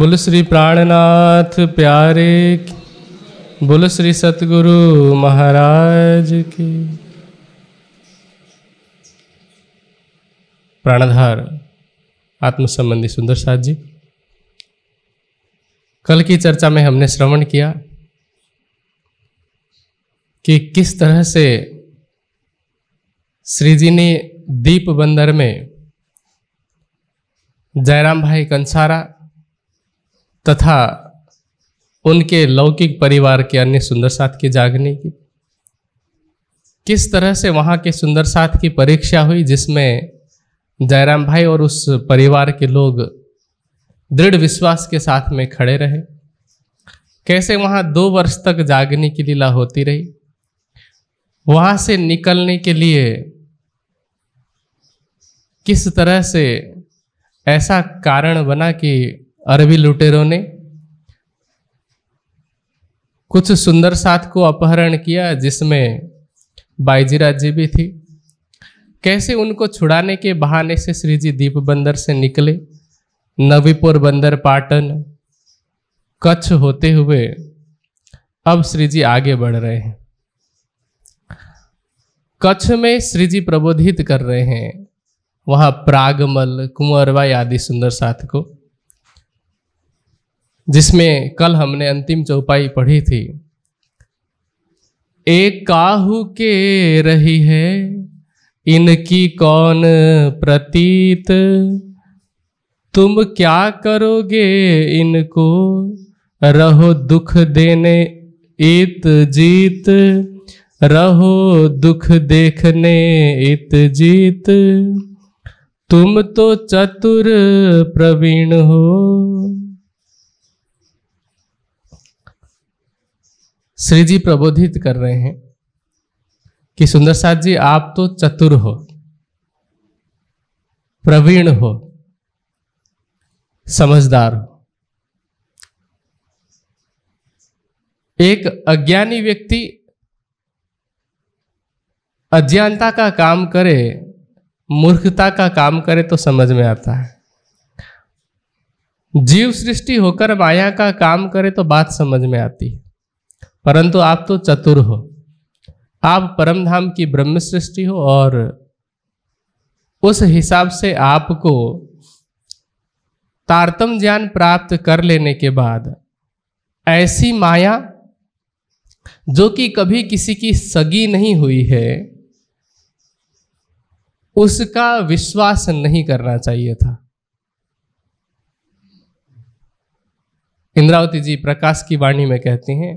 बोल श्री प्राणनाथ प्यारे बोल श्री सतगुरु महाराज की प्राणधार आत्म संबंधी सुंदर साथ जी कल की चर्चा में हमने श्रवण किया कि किस तरह से श्री जी ने दीप बंदर में जयराम भाई कंसारा तथा उनके लौकिक परिवार के अन्य सुंदर साथ के जागने की किस तरह से वहाँ के सुंदर साथ की परीक्षा हुई जिसमें जयराम भाई और उस परिवार के लोग दृढ़ विश्वास के साथ में खड़े रहे कैसे वहाँ दो वर्ष तक जागने की लीला होती रही वहाँ से निकलने के लिए किस तरह से ऐसा कारण बना कि अरबी लुटेरों ने कुछ सुंदर साथ को अपहरण किया जिसमें बाईजीराज जी भी थी कैसे उनको छुड़ाने के बहाने से श्री जी दीप बंदर से निकले नवीपुर बंदर पाटन कच्छ होते हुए अब श्री जी आगे बढ़ रहे हैं कच्छ में श्री जी प्रबोधित कर रहे हैं वहाँ प्रागमल कुंवरबाई आदि सुंदर साथ को जिसमें कल हमने अंतिम चौपाई पढ़ी थी एक काहू के रही है इनकी कौन प्रतीत तुम क्या करोगे इनको रहो दुख देने इत जीत रहो दुख देखने इत जीत तुम तो चतुर प्रवीण हो श्री जी प्रबोधित कर रहे हैं कि सुंदर साथ जी आप तो चतुर हो प्रवीण हो समझदार हो एक अज्ञानी व्यक्ति अज्ञानता का काम करे मूर्खता का काम करे तो समझ में आता है जीव सृष्टि होकर माया का काम करे तो बात समझ में आती है परंतु आप तो चतुर हो आप परम धाम की ब्रह्म सृष्टि हो और उस हिसाब से आपको तारतम ज्ञान प्राप्त कर लेने के बाद ऐसी माया जो कि कभी किसी की सगी नहीं हुई है उसका विश्वास नहीं करना चाहिए था इंद्रावती जी प्रकाश की वाणी में कहती हैं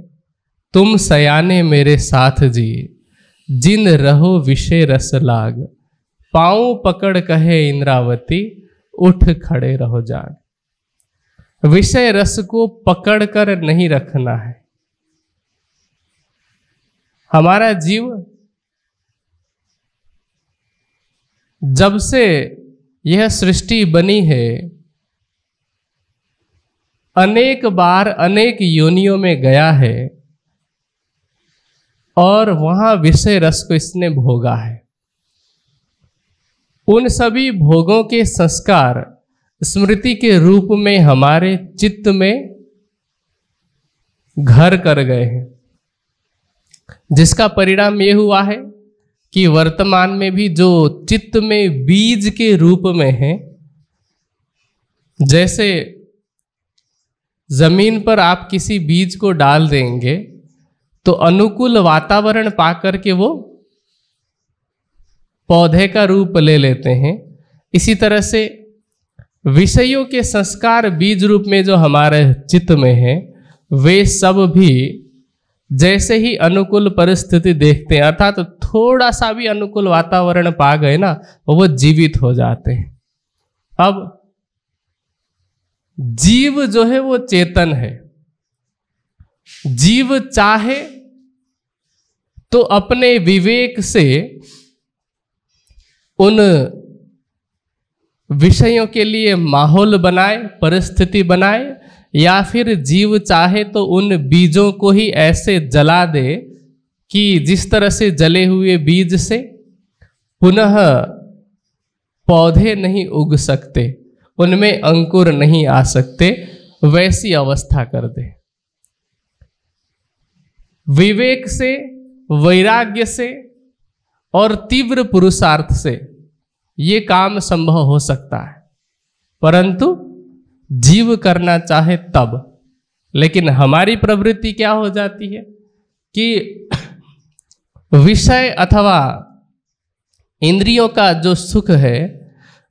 तुम सयाने मेरे साथ जिए जिन रहो विषय रस लाग पाँव पकड़ कहे इंद्रावती उठ खड़े रहो जाग विषय रस को पकड़ कर नहीं रखना है हमारा जीव जब से यह सृष्टि बनी है अनेक बार अनेक योनियों में गया है और वहां विषय रस को इसने भोगा है उन सभी भोगों के संस्कार स्मृति के रूप में हमारे चित्त में घर कर गए हैं जिसका परिणाम यह हुआ है कि वर्तमान में भी जो चित्त में बीज के रूप में है जैसे जमीन पर आप किसी बीज को डाल देंगे तो अनुकूल वातावरण पा करके वो पौधे का रूप ले लेते हैं इसी तरह से विषयों के संस्कार बीज रूप में जो हमारे चित्त में है वे सब भी जैसे ही अनुकूल परिस्थिति देखते हैं अर्थात तो थोड़ा सा भी अनुकूल वातावरण पा गए ना वो जीवित हो जाते हैं अब जीव जो है वो चेतन है जीव चाहे तो अपने विवेक से उन विषयों के लिए माहौल बनाए परिस्थिति बनाए या फिर जीव चाहे तो उन बीजों को ही ऐसे जला दे कि जिस तरह से जले हुए बीज से पुनः पौधे नहीं उग सकते उनमें अंकुर नहीं आ सकते वैसी अवस्था कर दे विवेक से वैराग्य से और तीव्र पुरुषार्थ से ये काम संभव हो सकता है परंतु जीव करना चाहे तब लेकिन हमारी प्रवृत्ति क्या हो जाती है कि विषय अथवा इंद्रियों का जो सुख है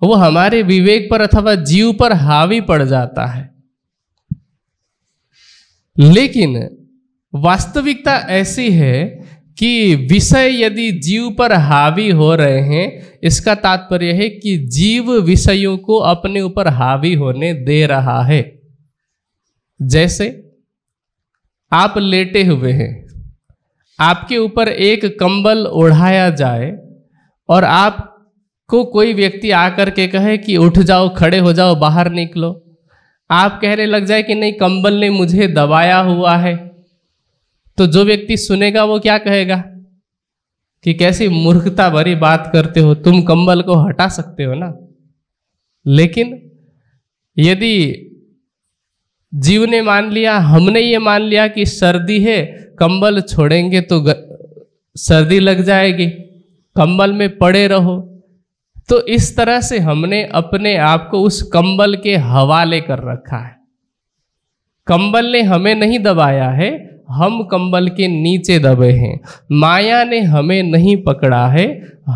वो हमारे विवेक पर अथवा जीव पर हावी पड़ जाता है लेकिन वास्तविकता ऐसी है कि विषय यदि जीव पर हावी हो रहे हैं इसका तात्पर्य है कि जीव विषयों को अपने ऊपर हावी होने दे रहा है जैसे आप लेटे हुए हैं आपके ऊपर एक कंबल ओढ़ाया जाए और आपको कोई व्यक्ति आकर के कहे कि उठ जाओ खड़े हो जाओ बाहर निकलो आप कहने लग जाए कि नहीं कंबल ने मुझे दबाया हुआ है तो जो व्यक्ति सुनेगा वो क्या कहेगा कि कैसी मूर्खता भरी बात करते हो तुम कंबल को हटा सकते हो ना लेकिन यदि जीव ने मान लिया हमने ये मान लिया कि सर्दी है कंबल छोड़ेंगे तो ग... सर्दी लग जाएगी कंबल में पड़े रहो तो इस तरह से हमने अपने आप को उस कंबल के हवाले कर रखा है कंबल ने हमें नहीं दबाया है हम कंबल के नीचे दबे हैं माया ने हमें नहीं पकड़ा है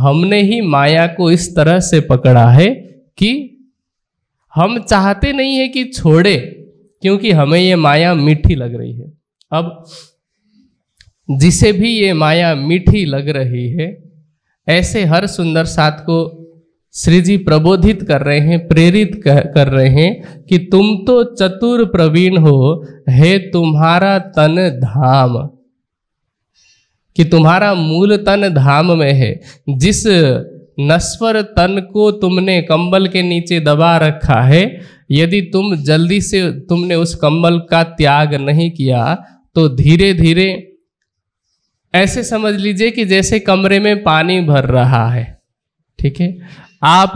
हमने ही माया को इस तरह से पकड़ा है कि हम चाहते नहीं है कि छोड़े क्योंकि हमें ये माया मीठी लग रही है अब जिसे भी ये माया मीठी लग रही है ऐसे हर सुंदर साथ को श्री जी प्रबोधित कर रहे हैं प्रेरित कर रहे हैं कि तुम तो चतुर प्रवीण हो है तुम्हारा तन धाम कि तुम्हारा मूल तन धाम में है जिस नस्वर तन को तुमने कंबल के नीचे दबा रखा है यदि तुम जल्दी से तुमने उस कंबल का त्याग नहीं किया तो धीरे धीरे ऐसे समझ लीजिए कि जैसे कमरे में पानी भर रहा है ठीक है आप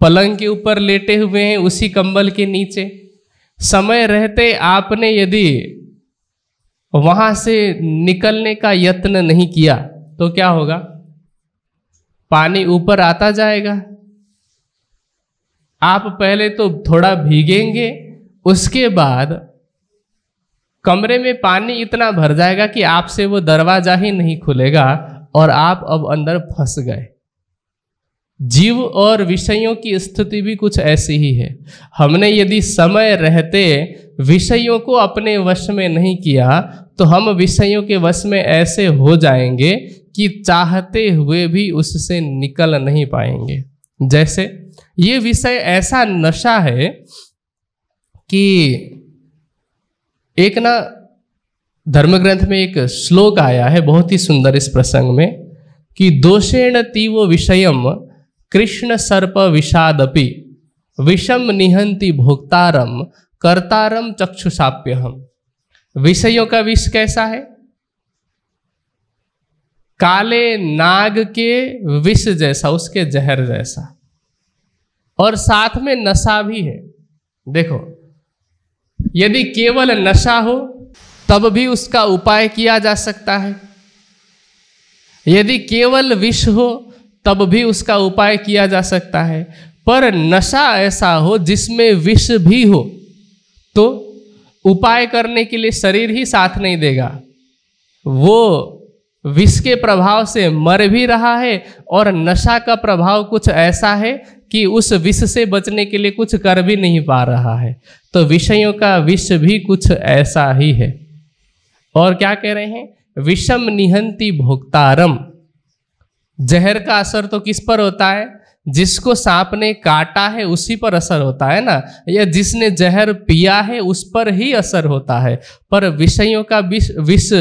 पलंग के ऊपर लेटे हुए हैं उसी कंबल के नीचे समय रहते आपने यदि वहां से निकलने का यत्न नहीं किया तो क्या होगा पानी ऊपर आता जाएगा आप पहले तो थोड़ा भीगेंगे उसके बाद कमरे में पानी इतना भर जाएगा कि आपसे वो दरवाजा ही नहीं खुलेगा और आप अब अंदर फंस गए जीव और विषयों की स्थिति भी कुछ ऐसी ही है हमने यदि समय रहते विषयों को अपने वश में नहीं किया तो हम विषयों के वश में ऐसे हो जाएंगे कि चाहते हुए भी उससे निकल नहीं पाएंगे जैसे ये विषय ऐसा नशा है कि एक ना धर्म ग्रंथ में एक श्लोक आया है बहुत ही सुंदर इस प्रसंग में कि दोषेण तीव विषयम कृष्ण सर्प विषादपि विषम निहंति भोक्तारम करतारम चक्षुषाप्य हम विषयों का विष कैसा है काले नाग के विष जैसा उसके जहर जैसा और साथ में नशा भी है देखो यदि केवल नशा हो तब भी उसका उपाय किया जा सकता है यदि केवल विष हो तब भी उसका उपाय किया जा सकता है पर नशा ऐसा हो जिसमें विष भी हो तो उपाय करने के लिए शरीर ही साथ नहीं देगा वो विष के प्रभाव से मर भी रहा है और नशा का प्रभाव कुछ ऐसा है कि उस विष से बचने के लिए कुछ कर भी नहीं पा रहा है तो विषयों का विष भी कुछ ऐसा ही है और क्या कह रहे हैं विषम निहंती भोक्तारम जहर का असर तो किस पर होता है जिसको सांप ने काटा है उसी पर असर होता है ना या जिसने जहर पिया है उस पर ही असर होता है पर विषयों का विष विष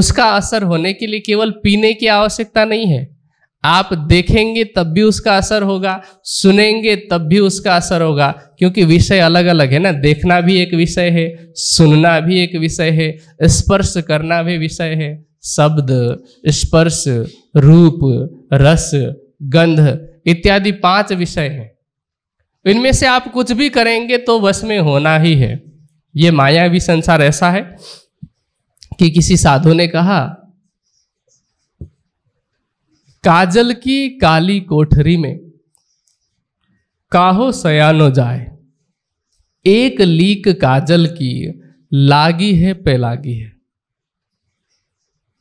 उसका असर होने के लिए केवल पीने की आवश्यकता नहीं है आप देखेंगे तब भी उसका असर होगा सुनेंगे तब भी उसका असर होगा क्योंकि विषय अलग अलग है ना देखना भी एक विषय है सुनना भी एक विषय है स्पर्श करना भी विषय है शब्द स्पर्श रूप रस गंध इत्यादि पांच विषय हैं इनमें से आप कुछ भी करेंगे तो बस में होना ही है ये मायावी संसार ऐसा है कि किसी साधु ने कहा काजल की काली कोठरी में काहो सयानो जाए एक लीक काजल की लागी है पेलागी है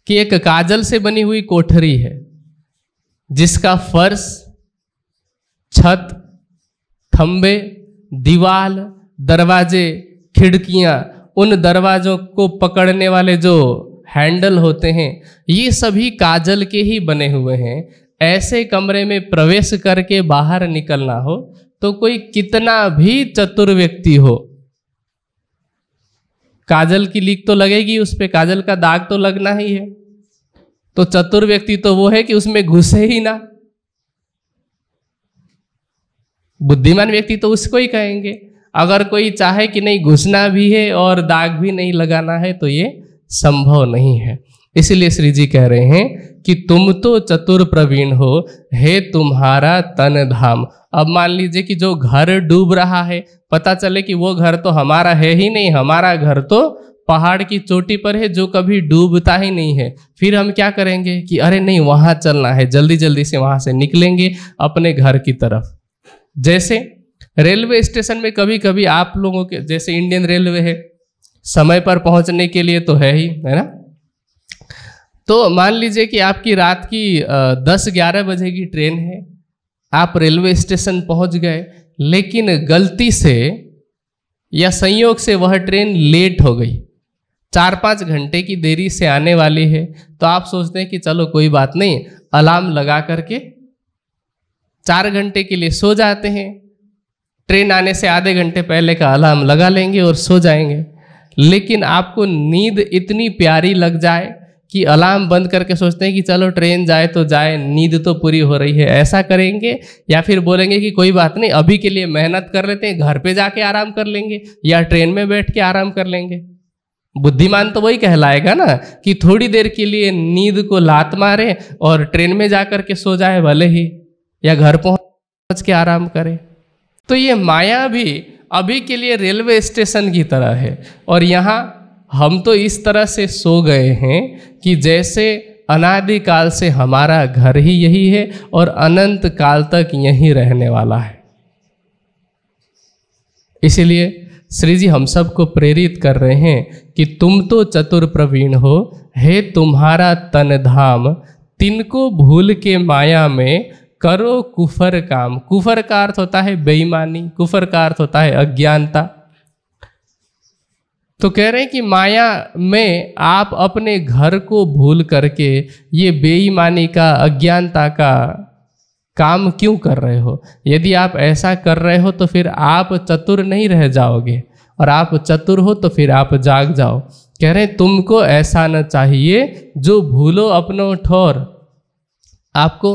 कि एक काजल से बनी हुई कोठरी है जिसका फर्श छत थंबे दीवाल दरवाजे खिड़कियां उन दरवाजों को पकड़ने वाले जो हैंडल होते हैं ये सभी काजल के ही बने हुए हैं ऐसे कमरे में प्रवेश करके बाहर निकलना हो तो कोई कितना भी चतुर व्यक्ति हो काजल की लीक तो लगेगी उस पर काजल का दाग तो लगना ही है तो चतुर व्यक्ति तो वो है कि उसमें घुसे ही ना बुद्धिमान व्यक्ति तो उसको ही कहेंगे अगर कोई चाहे कि नहीं घुसना भी है और दाग भी नहीं लगाना है तो ये संभव नहीं है इसलिए श्री जी कह रहे हैं कि तुम तो चतुर प्रवीण हो हे तुम्हारा तन धाम अब मान लीजिए कि जो घर डूब रहा है पता चले कि वो घर तो हमारा है ही नहीं हमारा घर तो पहाड़ की चोटी पर है जो कभी डूबता ही नहीं है फिर हम क्या करेंगे कि अरे नहीं वहाँ चलना है जल्दी जल्दी से वहाँ से निकलेंगे अपने घर की तरफ जैसे रेलवे स्टेशन में कभी कभी आप लोगों के जैसे इंडियन रेलवे है समय पर पहुंचने के लिए तो है ही है ना तो मान लीजिए कि आपकी रात की दस ग्यारह बजे की ट्रेन है आप रेलवे स्टेशन पहुंच गए लेकिन गलती से या संयोग से वह ट्रेन लेट हो गई चार पाँच घंटे की देरी से आने वाली है तो आप सोचते हैं कि चलो कोई बात नहीं अलार्म लगा करके चार घंटे के लिए सो जाते हैं ट्रेन आने से आधे घंटे पहले का अलार्म लगा लेंगे और सो जाएंगे लेकिन आपको नींद इतनी प्यारी लग जाए कि अलार्म बंद करके सोचते हैं कि चलो ट्रेन जाए तो जाए नींद तो पूरी हो रही है ऐसा करेंगे या फिर बोलेंगे कि कोई बात नहीं अभी के लिए मेहनत कर लेते हैं घर पे जाके आराम कर लेंगे या ट्रेन में बैठ के आराम कर लेंगे बुद्धिमान तो वही कहलाएगा ना कि थोड़ी देर के लिए नींद को लात मारे और ट्रेन में जा करके के सो जाए भले ही या घर पहुँच के आराम करें तो ये माया भी अभी के लिए रेलवे स्टेशन की तरह है और यहाँ हम तो इस तरह से सो गए हैं कि जैसे अनादिकाल से हमारा घर ही यही है और अनंत काल तक यहीं रहने वाला है इसीलिए श्री जी हम सबको प्रेरित कर रहे हैं कि तुम तो चतुर प्रवीण हो हे तुम्हारा तन धाम तिनको भूल के माया में करो कुफर काम कुफर का अर्थ होता है बेईमानी कुफर का अर्थ होता है अज्ञानता तो कह रहे हैं कि माया में आप अपने घर को भूल करके ये बेईमानी का अज्ञानता का काम क्यों कर रहे हो यदि आप ऐसा कर रहे हो तो फिर आप चतुर नहीं रह जाओगे और आप चतुर हो तो फिर आप जाग जाओ कह रहे हैं तुमको ऐसा न चाहिए जो भूलो अपनो ठोर आपको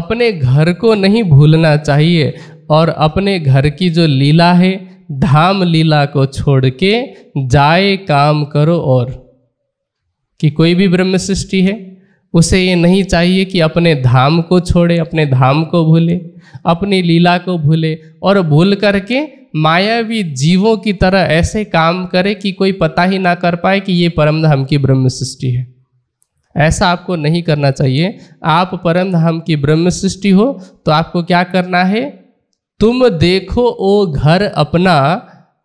अपने घर को नहीं भूलना चाहिए और अपने घर की जो लीला है धाम लीला को छोड़ के जाए काम करो और कि कोई भी ब्रह्म सृष्टि है उसे ये नहीं चाहिए कि अपने धाम को छोड़े अपने धाम को भूले अपनी लीला को भूले और भूल करके मायावी जीवों की तरह ऐसे काम करे कि कोई पता ही ना कर पाए कि ये परम धाम की ब्रह्म सृष्टि है ऐसा आपको नहीं करना चाहिए आप परम धाम की ब्रह्म सृष्टि हो तो आपको क्या करना है तुम देखो ओ घर अपना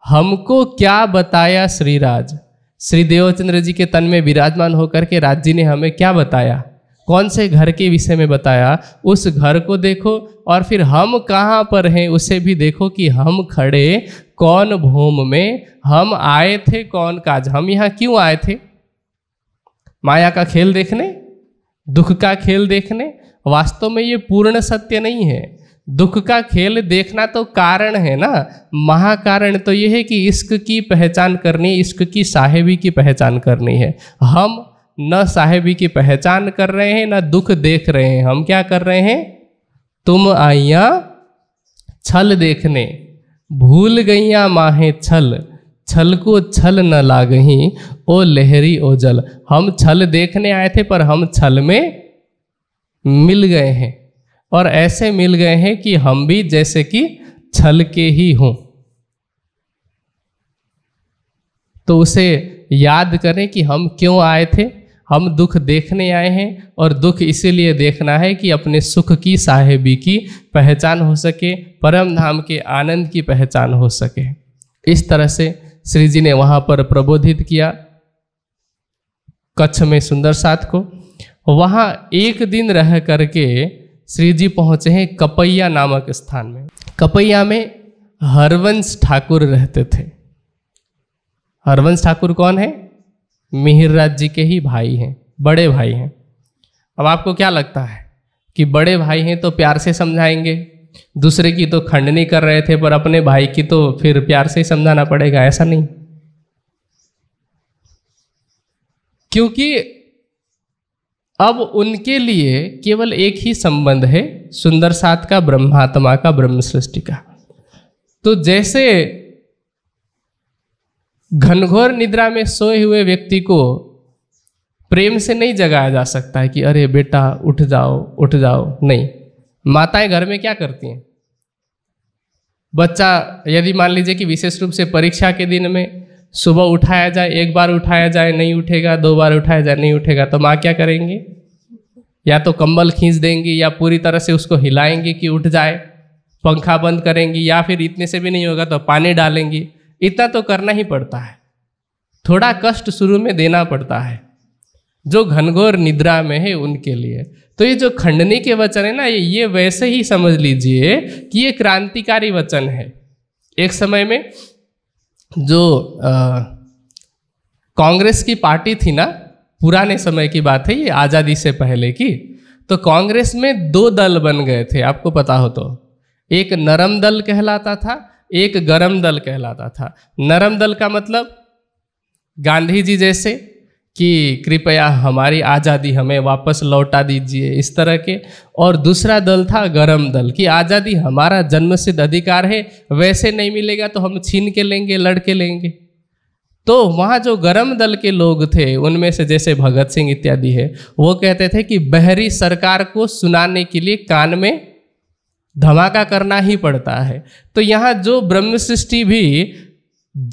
हमको क्या बताया श्रीराज श्री देवचंद्र जी के तन में विराजमान होकर के राज जी ने हमें क्या बताया कौन से घर के विषय में बताया उस घर को देखो और फिर हम कहाँ पर हैं उसे भी देखो कि हम खड़े कौन भूम में हम आए थे कौन काज हम यहाँ क्यों आए थे माया का खेल देखने दुख का खेल देखने वास्तव में ये पूर्ण सत्य नहीं है दुख का खेल देखना तो कारण है ना महाकारण तो यह है कि इश्क की पहचान करनी इश्क की साहेबी की पहचान करनी है हम न साहेबी की पहचान कर रहे हैं न दुख देख रहे हैं हम क्या कर रहे हैं तुम आइया छल देखने भूल गईया माहे छल छल को छल न ला गई ओ लहरी ओ जल हम छल देखने आए थे पर हम छल में मिल गए हैं और ऐसे मिल गए हैं कि हम भी जैसे कि छल के ही हों तो उसे याद करें कि हम क्यों आए थे हम दुख देखने आए हैं और दुख इसीलिए देखना है कि अपने सुख की साहेबी की पहचान हो सके परम धाम के आनंद की पहचान हो सके इस तरह से श्री जी ने वहाँ पर प्रबोधित किया कच्छ में सुंदर साथ को वहाँ एक दिन रह करके श्री जी पहुँचे हैं कपैया नामक स्थान में कपैया में हरवंश ठाकुर रहते थे हरवंश ठाकुर कौन है मिहिर राज जी के ही भाई हैं बड़े भाई हैं अब आपको क्या लगता है कि बड़े भाई हैं तो प्यार से समझाएंगे दूसरे की तो खंडनी कर रहे थे पर अपने भाई की तो फिर प्यार से ही समझाना पड़ेगा ऐसा नहीं क्योंकि अब उनके लिए केवल एक ही संबंध है सुंदर सात का ब्रह्मात्मा का ब्रह्म सृष्टि का तो जैसे घनघोर निद्रा में सोए हुए व्यक्ति को प्रेम से नहीं जगाया जा सकता है कि अरे बेटा उठ जाओ उठ जाओ नहीं माताएं घर में क्या करती हैं बच्चा यदि मान लीजिए कि विशेष रूप से परीक्षा के दिन में सुबह उठाया जाए एक बार उठाया जाए नहीं उठेगा दो बार उठाया जाए नहीं उठेगा तो माँ क्या करेंगी या तो कंबल खींच देंगी या पूरी तरह से उसको हिलाएंगी कि उठ जाए पंखा बंद करेंगी या फिर इतने से भी नहीं होगा तो पानी डालेंगी इतना तो करना ही पड़ता है थोड़ा कष्ट शुरू में देना पड़ता है जो घनघोर निद्रा में है उनके लिए तो ये जो खंडनी के वचन है ना ये ये वैसे ही समझ लीजिए कि ये क्रांतिकारी वचन है एक समय में जो कांग्रेस की पार्टी थी ना पुराने समय की बात है ये आज़ादी से पहले की तो कांग्रेस में दो दल बन गए थे आपको पता हो तो एक नरम दल कहलाता था एक गरम दल कहलाता था नरम दल का मतलब गांधी जी जैसे कि कृपया हमारी आज़ादी हमें वापस लौटा दीजिए इस तरह के और दूसरा दल था गरम दल कि आज़ादी हमारा जन्मसिद्ध अधिकार है वैसे नहीं मिलेगा तो हम छीन के लेंगे लड़ के लेंगे तो वहाँ जो गरम दल के लोग थे उनमें से जैसे भगत सिंह इत्यादि है वो कहते थे कि बहरी सरकार को सुनाने के लिए कान में धमाका करना ही पड़ता है तो यहाँ जो ब्रह्म सृष्टि भी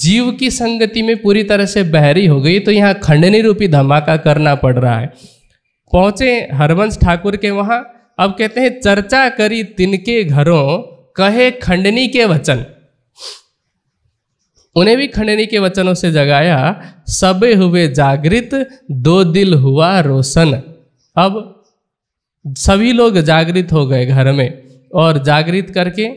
जीव की संगति में पूरी तरह से बहरी हो गई तो यहाँ खंडनी रूपी धमाका करना पड़ रहा है पहुंचे हरवंश ठाकुर के वहां अब कहते हैं चर्चा करी तिनके घरों कहे खंडनी के वचन उन्हें भी खंडनी के वचनों से जगाया सबे हुए जागृत दो दिल हुआ रोशन अब सभी लोग जागृत हो गए घर में और जागृत करके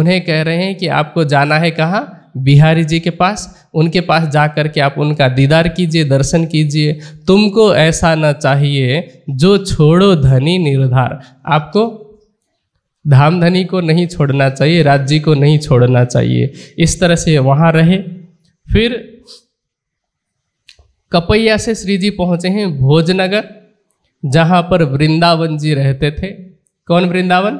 उन्हें कह रहे हैं कि आपको जाना है कहाँ बिहारी जी के पास उनके पास जा कर के आप उनका दीदार कीजिए दर्शन कीजिए तुमको ऐसा न चाहिए जो छोड़ो धनी निर्धार आपको धाम धनी को नहीं छोड़ना चाहिए राज्य को नहीं छोड़ना चाहिए इस तरह से वहाँ रहे फिर कपैया से श्री जी पहुँचे हैं भोजनगर जहाँ पर वृंदावन जी रहते थे कौन वृंदावन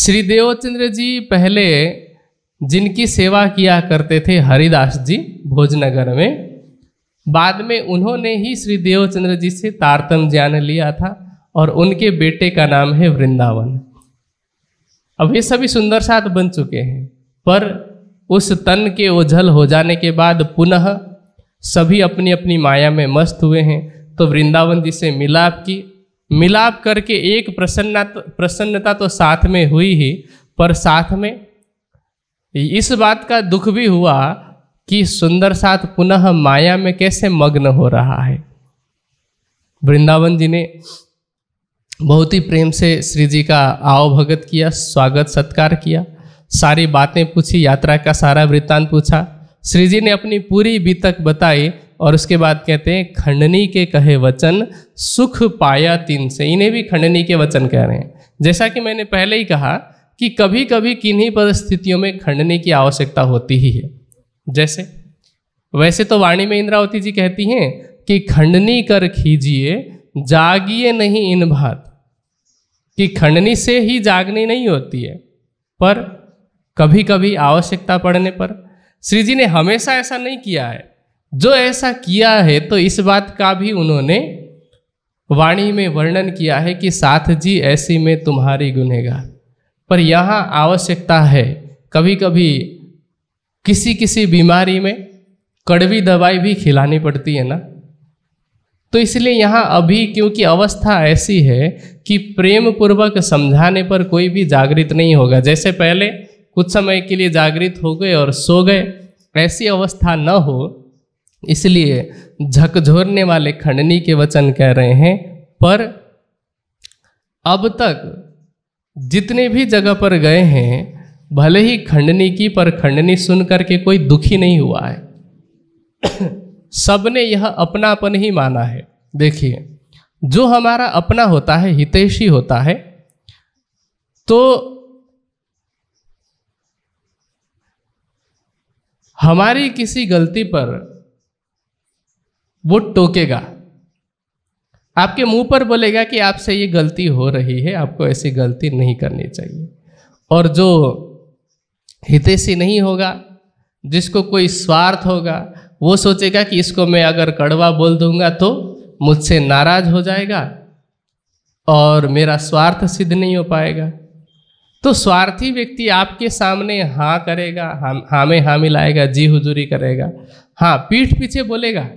श्री देवचंद्र जी पहले जिनकी सेवा किया करते थे हरिदास जी भोजनगर में बाद में उन्होंने ही श्री देवचंद्र जी से तारतम ज्ञान लिया था और उनके बेटे का नाम है वृंदावन अब ये सभी सुंदर साथ बन चुके हैं पर उस तन के ओझल हो जाने के बाद पुनः सभी अपनी अपनी माया में मस्त हुए हैं तो वृंदावन जी से मिलाप की मिलाप करके एक प्रसन्नता तो, प्रसन्नता तो साथ में हुई ही पर साथ में इस बात का दुख भी हुआ कि सुंदर साथ पुनः माया में कैसे मग्न हो रहा है वृंदावन जी ने बहुत ही प्रेम से श्री जी का आओ भगत किया स्वागत सत्कार किया सारी बातें पूछी यात्रा का सारा वृत्तांत पूछा श्री जी ने अपनी पूरी बीतक बताई और उसके बाद कहते हैं खंडनी के कहे वचन सुख पाया तीन से इन्हें भी खंडनी के वचन कह रहे हैं जैसा कि मैंने पहले ही कहा कि कभी कभी किन्हीं परिस्थितियों में खंडनी की आवश्यकता होती ही है जैसे वैसे तो वाणी में इंद्रावती जी कहती हैं कि खंडनी कर खीजिए जागिए नहीं इन भात कि खंडनी से ही जागनी नहीं होती है पर कभी कभी आवश्यकता पड़ने पर श्री जी ने हमेशा ऐसा नहीं किया है जो ऐसा किया है तो इस बात का भी उन्होंने वाणी में वर्णन किया है कि साथ जी ऐसी में तुम्हारी गुनेगा पर यहाँ आवश्यकता है कभी कभी किसी किसी बीमारी में कड़वी दवाई भी खिलानी पड़ती है ना तो इसलिए यहाँ अभी क्योंकि अवस्था ऐसी है कि प्रेम पूर्वक समझाने पर कोई भी जागृत नहीं होगा जैसे पहले कुछ समय के लिए जागृत हो गए और सो गए ऐसी अवस्था न हो इसलिए झकझोरने वाले खंडनी के वचन कह रहे हैं पर अब तक जितने भी जगह पर गए हैं भले ही खंडनी की पर खंडनी सुन करके कोई दुखी नहीं हुआ है सबने यह अपनापन ही माना है देखिए जो हमारा अपना होता है हितेशी होता है तो हमारी किसी गलती पर वो टोकेगा आपके मुंह पर बोलेगा कि आपसे ये गलती हो रही है आपको ऐसी गलती नहीं करनी चाहिए और जो हितेशी नहीं होगा जिसको कोई स्वार्थ होगा वो सोचेगा कि इसको मैं अगर कड़वा बोल दूंगा तो मुझसे नाराज हो जाएगा और मेरा स्वार्थ सिद्ध नहीं हो पाएगा तो स्वार्थी व्यक्ति आपके सामने हाँ करेगा हाँ हाँ में हाँ मिलाएगा जी हुजूरी करेगा हाँ पीठ पीछे बोलेगा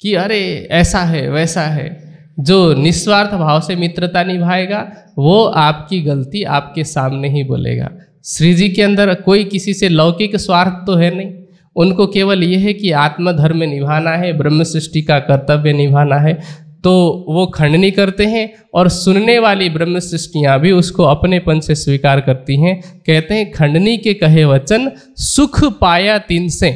कि अरे ऐसा है वैसा है जो निस्वार्थ भाव से मित्रता निभाएगा वो आपकी गलती आपके सामने ही बोलेगा श्री जी के अंदर कोई किसी से लौकिक स्वार्थ तो है नहीं उनको केवल यह है कि आत्मधर्म निभाना है ब्रह्म सृष्टि का कर्तव्य निभाना है तो वो खंडनी करते हैं और सुनने वाली ब्रह्म सृष्टियाँ भी उसको अपनेपन से स्वीकार करती हैं कहते हैं खंडनी के कहे वचन सुख पाया तीन से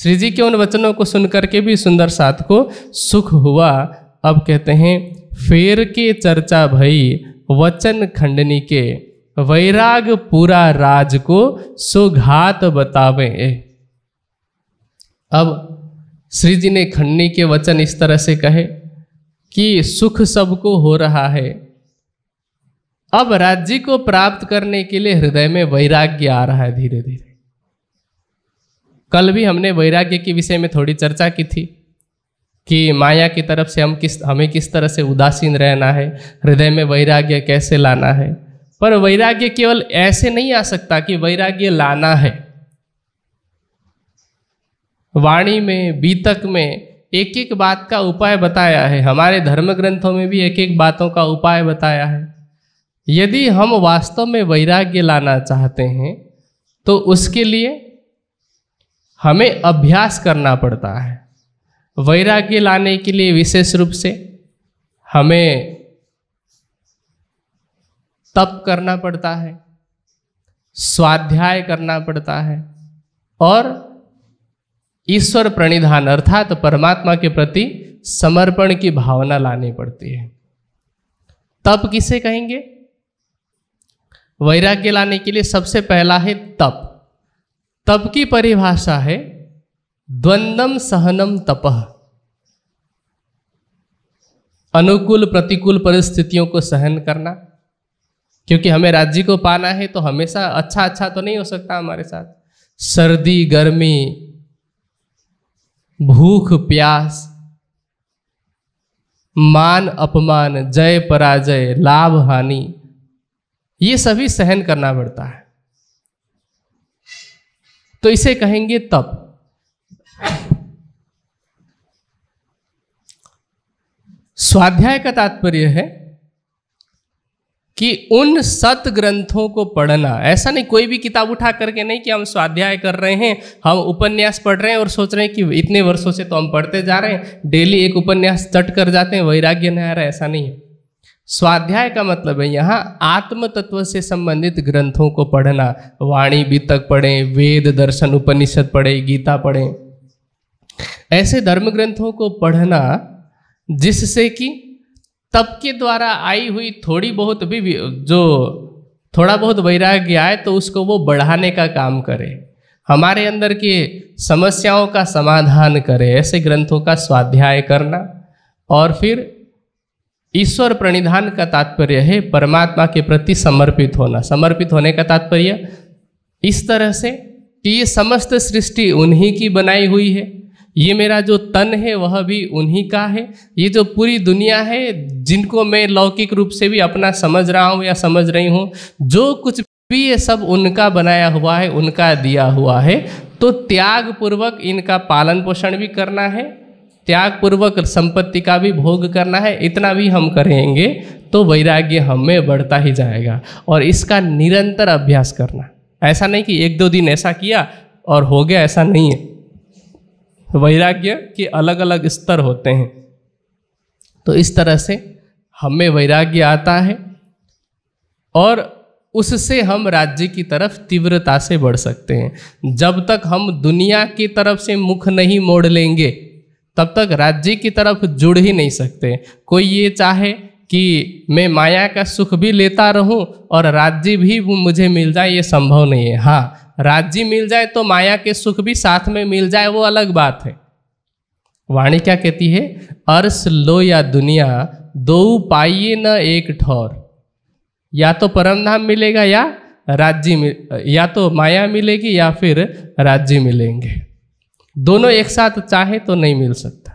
श्री जी के उन वचनों को सुन करके भी सुंदर साथ को सुख हुआ अब कहते हैं फेर के चर्चा भई वचन खंडनी के वैराग पूरा राज को सुघात बतावे अब श्री जी ने खंडनी के वचन इस तरह से कहे कि सुख सबको हो रहा है अब राज्य को प्राप्त करने के लिए हृदय में वैराग्य आ रहा है धीरे धीरे कल भी हमने वैराग्य के विषय में थोड़ी चर्चा की थी कि माया की तरफ से हम किस हमें किस तरह से उदासीन रहना है हृदय में वैराग्य कैसे लाना है पर वैराग्य केवल ऐसे नहीं आ सकता कि वैराग्य लाना है वाणी में बीतक में एक एक बात का उपाय बताया है हमारे धर्म ग्रंथों में भी एक एक बातों का उपाय बताया है यदि हम वास्तव में वैराग्य लाना चाहते हैं तो उसके लिए हमें अभ्यास करना पड़ता है वैराग्य लाने के लिए विशेष रूप से हमें तप करना पड़ता है स्वाध्याय करना पड़ता है और ईश्वर प्रणिधान अर्थात तो परमात्मा के प्रति समर्पण की भावना लानी पड़ती है तप किसे कहेंगे वैराग्य लाने के लिए सबसे पहला है तप तब की परिभाषा है द्वंदम सहनम तपह अनुकूल प्रतिकूल परिस्थितियों को सहन करना क्योंकि हमें राज्य को पाना है तो हमेशा अच्छा अच्छा तो नहीं हो सकता हमारे साथ सर्दी गर्मी भूख प्यास मान अपमान जय पराजय लाभ हानि ये सभी सहन करना पड़ता है तो इसे कहेंगे तप स्वाध्याय का तात्पर्य है कि उन सत ग्रंथों को पढ़ना ऐसा नहीं कोई भी किताब उठा करके नहीं कि हम स्वाध्याय कर रहे हैं हम उपन्यास पढ़ रहे हैं और सोच रहे हैं कि इतने वर्षों से तो हम पढ़ते जा रहे हैं डेली एक उपन्यास चट कर जाते हैं वैराग्य नहीं आ रहा है ऐसा नहीं है स्वाध्याय का मतलब है यहाँ आत्म तत्व से संबंधित ग्रंथों को पढ़ना वाणी बीतक पढ़ें वेद दर्शन उपनिषद पढ़ें गीता पढ़ें ऐसे धर्म ग्रंथों को पढ़ना जिससे कि तप के द्वारा आई हुई थोड़ी बहुत भी जो थोड़ा बहुत वैराग्य आए तो उसको वो बढ़ाने का काम करे हमारे अंदर की समस्याओं का समाधान करे ऐसे ग्रंथों का स्वाध्याय करना और फिर ईश्वर प्रणिधान का तात्पर्य है परमात्मा के प्रति समर्पित होना समर्पित होने का तात्पर्य इस तरह से कि ये समस्त सृष्टि उन्हीं की बनाई हुई है ये मेरा जो तन है वह भी उन्हीं का है ये जो पूरी दुनिया है जिनको मैं लौकिक रूप से भी अपना समझ रहा हूँ या समझ रही हूँ जो कुछ भी ये सब उनका बनाया हुआ है उनका दिया हुआ है तो त्याग पूर्वक इनका पालन पोषण भी करना है त्याग पूर्वक संपत्ति का भी भोग करना है इतना भी हम करेंगे तो वैराग्य हमें बढ़ता ही जाएगा और इसका निरंतर अभ्यास करना ऐसा नहीं कि एक दो दिन ऐसा किया और हो गया ऐसा नहीं है वैराग्य के अलग अलग स्तर होते हैं तो इस तरह से हमें वैराग्य आता है और उससे हम राज्य की तरफ तीव्रता से बढ़ सकते हैं जब तक हम दुनिया की तरफ से मुख नहीं मोड़ लेंगे तब तक राज्य की तरफ जुड़ ही नहीं सकते कोई ये चाहे कि मैं माया का सुख भी लेता रहूं और राज्य भी मुझे मिल जाए ये संभव नहीं है हाँ राज्य मिल जाए तो माया के सुख भी साथ में मिल जाए वो अलग बात है वाणी क्या कहती है अर्श लो या दुनिया दो पाइए न एक ठौर या तो परमधाम मिलेगा या राज्य मिल या तो माया मिलेगी या फिर राज्य मिलेंगे दोनों एक साथ चाहे तो नहीं मिल सकता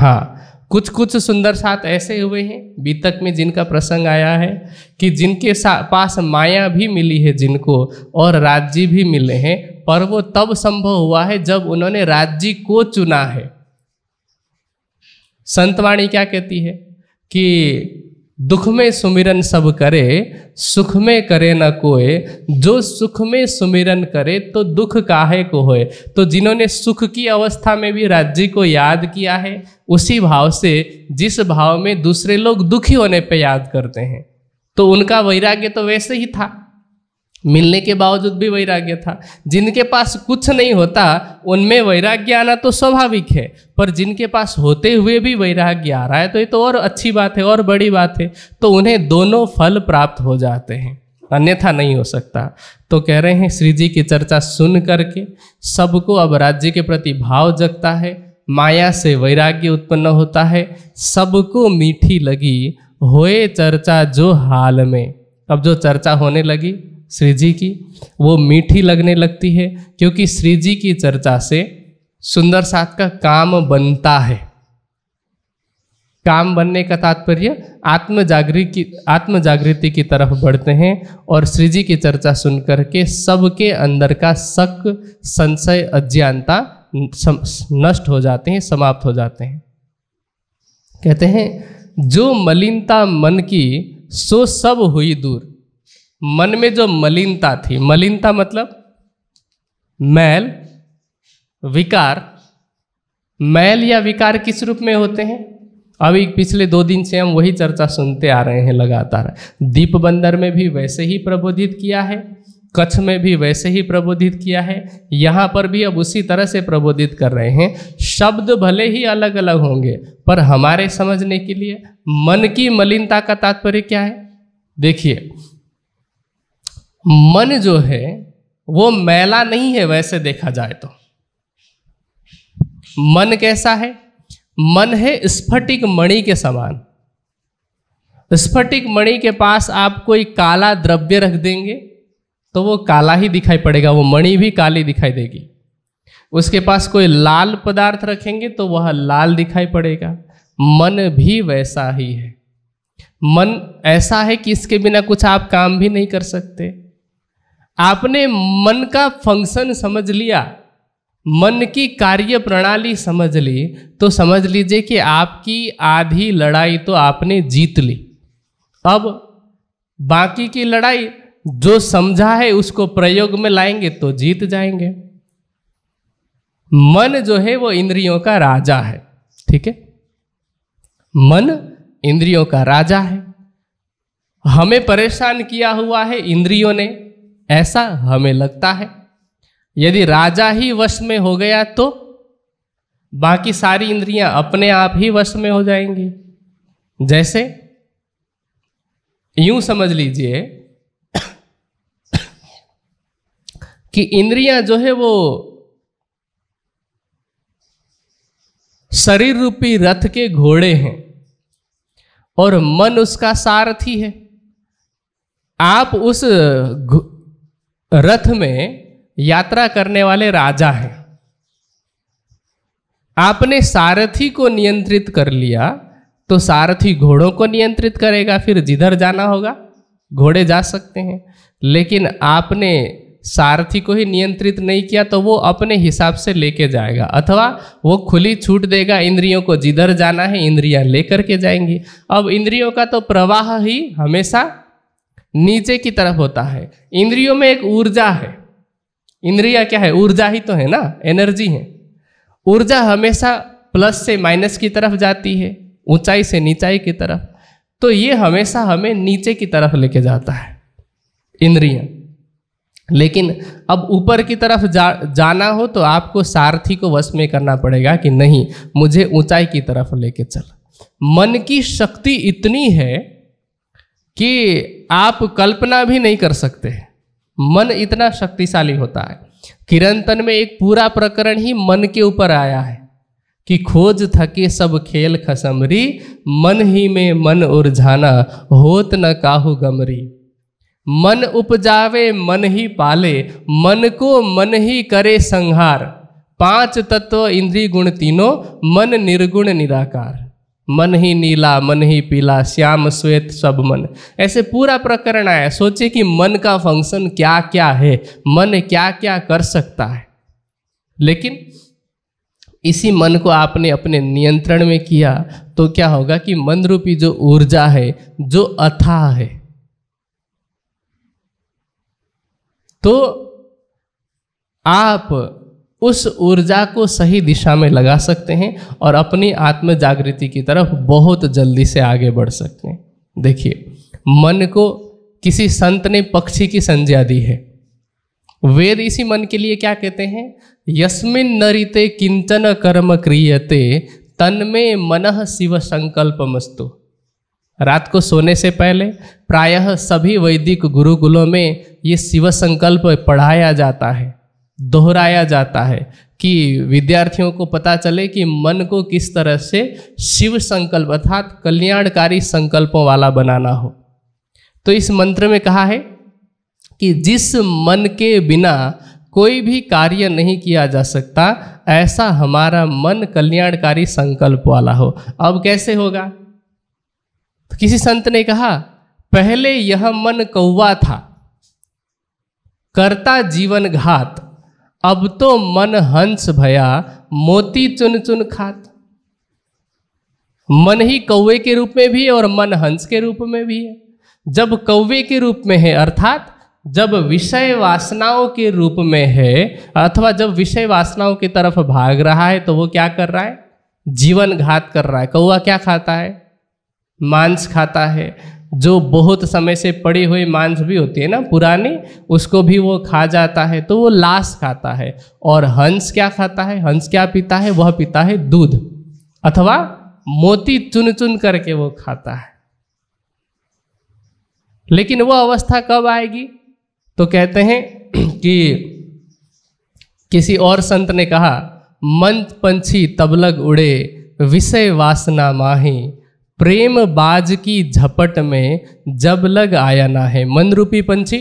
हाँ कुछ कुछ सुंदर साथ ऐसे हुए हैं बीतक में जिनका प्रसंग आया है कि जिनके पास माया भी मिली है जिनको और राज्य भी मिले हैं पर वो तब संभव हुआ है जब उन्होंने राज्य को चुना है संतवाणी क्या कहती है कि दुख में सुमिरन सब करे सुख में करे न कोय जो सुख में सुमिरन करे तो दुख काहे को होए तो जिन्होंने सुख की अवस्था में भी राज्य को याद किया है उसी भाव से जिस भाव में दूसरे लोग दुखी होने पे याद करते हैं तो उनका वैराग्य तो वैसे ही था मिलने के बावजूद भी वैराग्य था जिनके पास कुछ नहीं होता उनमें वैराग्य आना तो स्वाभाविक है पर जिनके पास होते हुए भी वैराग्य आ रहा है तो ये तो और अच्छी बात है और बड़ी बात है तो उन्हें दोनों फल प्राप्त हो जाते हैं अन्यथा नहीं हो सकता तो कह रहे हैं श्री जी की चर्चा सुन करके सबको अब राज्य के प्रति भाव जगता है माया से वैराग्य उत्पन्न होता है सबको मीठी लगी होए चर्चा जो हाल में अब जो चर्चा होने लगी श्री जी की वो मीठी लगने लगती है क्योंकि श्री जी की चर्चा से सुंदर साथ का काम बनता है काम बनने का तात्पर्य आत्म जागृति की आत्म जागृति की तरफ बढ़ते हैं और श्री जी की चर्चा सुन करके सबके अंदर का शक संशय अज्ञानता नष्ट हो जाते हैं समाप्त हो जाते हैं कहते हैं जो मलिनता मन की सो सब हुई दूर मन में जो मलिनता थी मलिनता मतलब मैल विकार मैल या विकार किस रूप में होते हैं अभी पिछले दो दिन से हम वही चर्चा सुनते आ रहे हैं लगातार दीप बंदर में भी वैसे ही प्रबोधित किया है कच्छ में भी वैसे ही प्रबोधित किया है यहाँ पर भी अब उसी तरह से प्रबोधित कर रहे हैं शब्द भले ही अलग अलग होंगे पर हमारे समझने के लिए मन की मलिनता का तात्पर्य क्या है देखिए मन जो है वो मैला नहीं है वैसे देखा जाए तो मन कैसा है मन है स्फटिक मणि के समान स्फटिक मणि के पास आप कोई काला द्रव्य रख देंगे तो वो काला ही दिखाई पड़ेगा वो मणि भी काली दिखाई देगी उसके पास कोई लाल पदार्थ रखेंगे तो वह लाल दिखाई पड़ेगा मन भी वैसा ही है मन ऐसा है कि इसके बिना कुछ आप काम भी नहीं कर सकते आपने मन का फंक्शन समझ लिया मन की कार्य प्रणाली समझ ली तो समझ लीजिए कि आपकी आधी लड़ाई तो आपने जीत ली अब बाकी की लड़ाई जो समझा है उसको प्रयोग में लाएंगे तो जीत जाएंगे मन जो है वो इंद्रियों का राजा है ठीक है मन इंद्रियों का राजा है हमें परेशान किया हुआ है इंद्रियों ने ऐसा हमें लगता है यदि राजा ही वश में हो गया तो बाकी सारी इंद्रियां अपने आप ही वश में हो जाएंगी जैसे यूं समझ लीजिए कि इंद्रियां जो है वो शरीर रूपी रथ के घोड़े हैं और मन उसका सारथी है आप उस रथ में यात्रा करने वाले राजा हैं आपने सारथी को नियंत्रित कर लिया तो सारथी घोड़ों को नियंत्रित करेगा फिर जिधर जाना होगा घोड़े जा सकते हैं लेकिन आपने सारथी को ही नियंत्रित नहीं किया तो वो अपने हिसाब से लेके जाएगा अथवा वो खुली छूट देगा इंद्रियों को जिधर जाना है इंद्रियां लेकर के जाएंगी अब इंद्रियों का तो प्रवाह ही हमेशा नीचे की तरफ होता है इंद्रियों में एक ऊर्जा है इंद्रिया क्या है ऊर्जा ही तो है ना एनर्जी है ऊर्जा हमेशा प्लस से माइनस की तरफ जाती है ऊंचाई से नीचाई की तरफ तो ये हमेशा हमें नीचे की तरफ लेके जाता है इंद्रिया लेकिन अब ऊपर की तरफ जा, जाना हो तो आपको सारथी को वश में करना पड़ेगा कि नहीं मुझे ऊंचाई की तरफ लेके चल मन की शक्ति इतनी है कि आप कल्पना भी नहीं कर सकते मन इतना शक्तिशाली होता है किरंतन में एक पूरा प्रकरण ही मन के ऊपर आया है कि खोज थके सब खेल खसमरी मन ही में मन उर्झाना होत न काहू गमरी मन उपजावे मन ही पाले मन को मन ही करे संहार पांच तत्व इंद्री गुण तीनों मन निर्गुण निराकार मन ही नीला मन ही पीला श्याम श्वेत सब मन ऐसे पूरा प्रकरण आया सोचे कि मन का फंक्शन क्या क्या है मन क्या क्या कर सकता है लेकिन इसी मन को आपने अपने नियंत्रण में किया तो क्या होगा कि मन रूपी जो ऊर्जा है जो अथाह है तो आप उस ऊर्जा को सही दिशा में लगा सकते हैं और अपनी आत्म जागृति की तरफ बहुत जल्दी से आगे बढ़ सकते हैं देखिए मन को किसी संत ने पक्षी की संज्ञा दी है वेद इसी मन के लिए क्या कहते हैं यस्मिन नरिते किंचन कर्म क्रियते तन में मन शिव संकल्प मस्तु रात को सोने से पहले प्रायः सभी वैदिक गुरुकुलों में ये शिव संकल्प पढ़ाया जाता है दोहराया जाता है कि विद्यार्थियों को पता चले कि मन को किस तरह से शिव संकल्प अर्थात कल्याणकारी संकल्पों वाला बनाना हो तो इस मंत्र में कहा है कि जिस मन के बिना कोई भी कार्य नहीं किया जा सकता ऐसा हमारा मन कल्याणकारी संकल्प वाला हो अब कैसे होगा तो किसी संत ने कहा पहले यह मन कौवा था करता जीवन घात अब तो मन हंस भया मोती चुन चुन खात मन ही कौवे के रूप में भी है और मन हंस के रूप में भी है जब कौवे के रूप में है अर्थात जब विषय वासनाओं के रूप में है अथवा जब विषय वासनाओं की तरफ भाग रहा है तो वो क्या कर रहा है जीवन घात कर रहा है कौआ क्या खाता है मांस खाता है जो बहुत समय से पड़ी हुई मांस भी होती है ना पुरानी उसको भी वो खा जाता है तो वो लाश खाता है और हंस क्या खाता है हंस क्या पीता है वह पीता है दूध अथवा मोती चुन चुन करके वो खाता है लेकिन वह अवस्था कब आएगी तो कहते हैं कि किसी और संत ने कहा मंत पंछी तबलग उड़े विषय वासना माही प्रेम बाज की झपट में जब लग आया ना है मन रूपी पंछी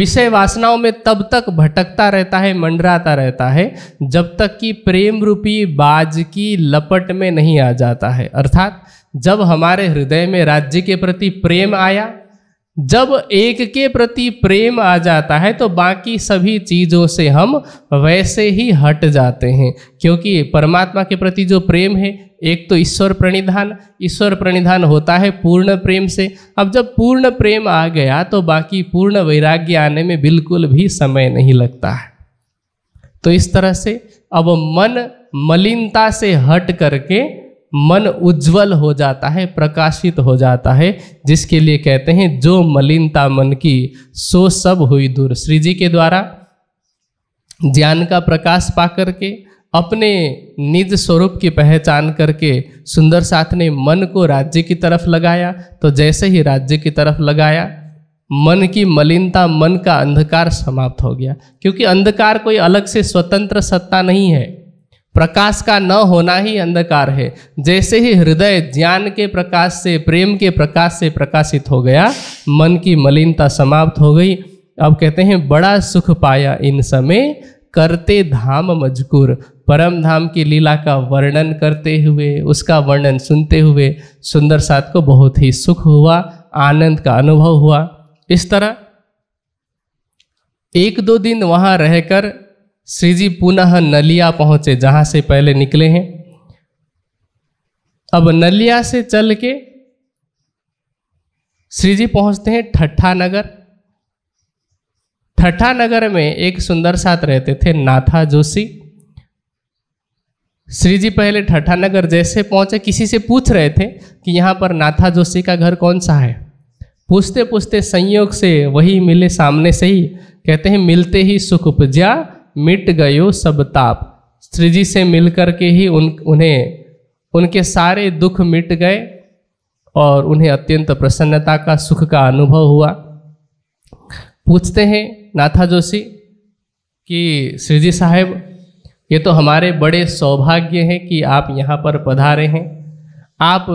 विषय वासनाओं में तब तक भटकता रहता है मंडराता रहता है जब तक कि प्रेम रूपी बाज की लपट में नहीं आ जाता है अर्थात जब हमारे हृदय में राज्य के प्रति प्रेम आया जब एक के प्रति प्रेम आ जाता है तो बाकी सभी चीज़ों से हम वैसे ही हट जाते हैं क्योंकि परमात्मा के प्रति जो प्रेम है एक तो ईश्वर प्रणिधान ईश्वर प्रणिधान होता है पूर्ण प्रेम से अब जब पूर्ण प्रेम आ गया तो बाकी पूर्ण वैराग्य आने में बिल्कुल भी समय नहीं लगता है तो इस तरह से अब मन मलिनता से हट करके मन उज्जवल हो जाता है प्रकाशित हो जाता है जिसके लिए कहते हैं जो मलिनता मन की सो सब हुई दूर श्री जी के द्वारा ज्ञान का प्रकाश पा करके अपने निज स्वरूप की पहचान करके सुंदर साथ ने मन को राज्य की तरफ लगाया तो जैसे ही राज्य की तरफ लगाया मन की मलिनता मन का अंधकार समाप्त हो गया क्योंकि अंधकार कोई अलग से स्वतंत्र सत्ता नहीं है प्रकाश का न होना ही अंधकार है जैसे ही हृदय ज्ञान के प्रकाश से प्रेम के प्रकाश से प्रकाशित हो गया मन की मलिनता समाप्त हो गई अब कहते हैं बड़ा सुख पाया इन समय करते धाम मजकूर परम धाम की लीला का वर्णन करते हुए उसका वर्णन सुनते हुए सुंदर साथ को बहुत ही सुख हुआ आनंद का अनुभव हुआ इस तरह एक दो दिन वहाँ रहकर श्री जी पुनः नलिया पहुंचे जहां से पहले निकले हैं अब नलिया से चल के श्री जी पहुंचते हैं ठट्ठा नगर ठट्ठा नगर में एक सुंदर साथ रहते थे नाथा जोशी श्री जी पहले ठट्ठा नगर जैसे पहुंचे किसी से पूछ रहे थे कि यहाँ पर नाथा जोशी का घर कौन सा है पूछते पूछते संयोग से वही मिले सामने से ही कहते हैं मिलते ही सुख उपजा मिट गयो सब ताप श्रीजी से मिल करके के ही उन उन्हें उनके सारे दुख मिट गए और उन्हें अत्यंत प्रसन्नता का सुख का अनुभव हुआ पूछते हैं नाथा जोशी कि श्रीजी साहेब ये तो हमारे बड़े सौभाग्य हैं कि आप यहाँ पर पधारे हैं आप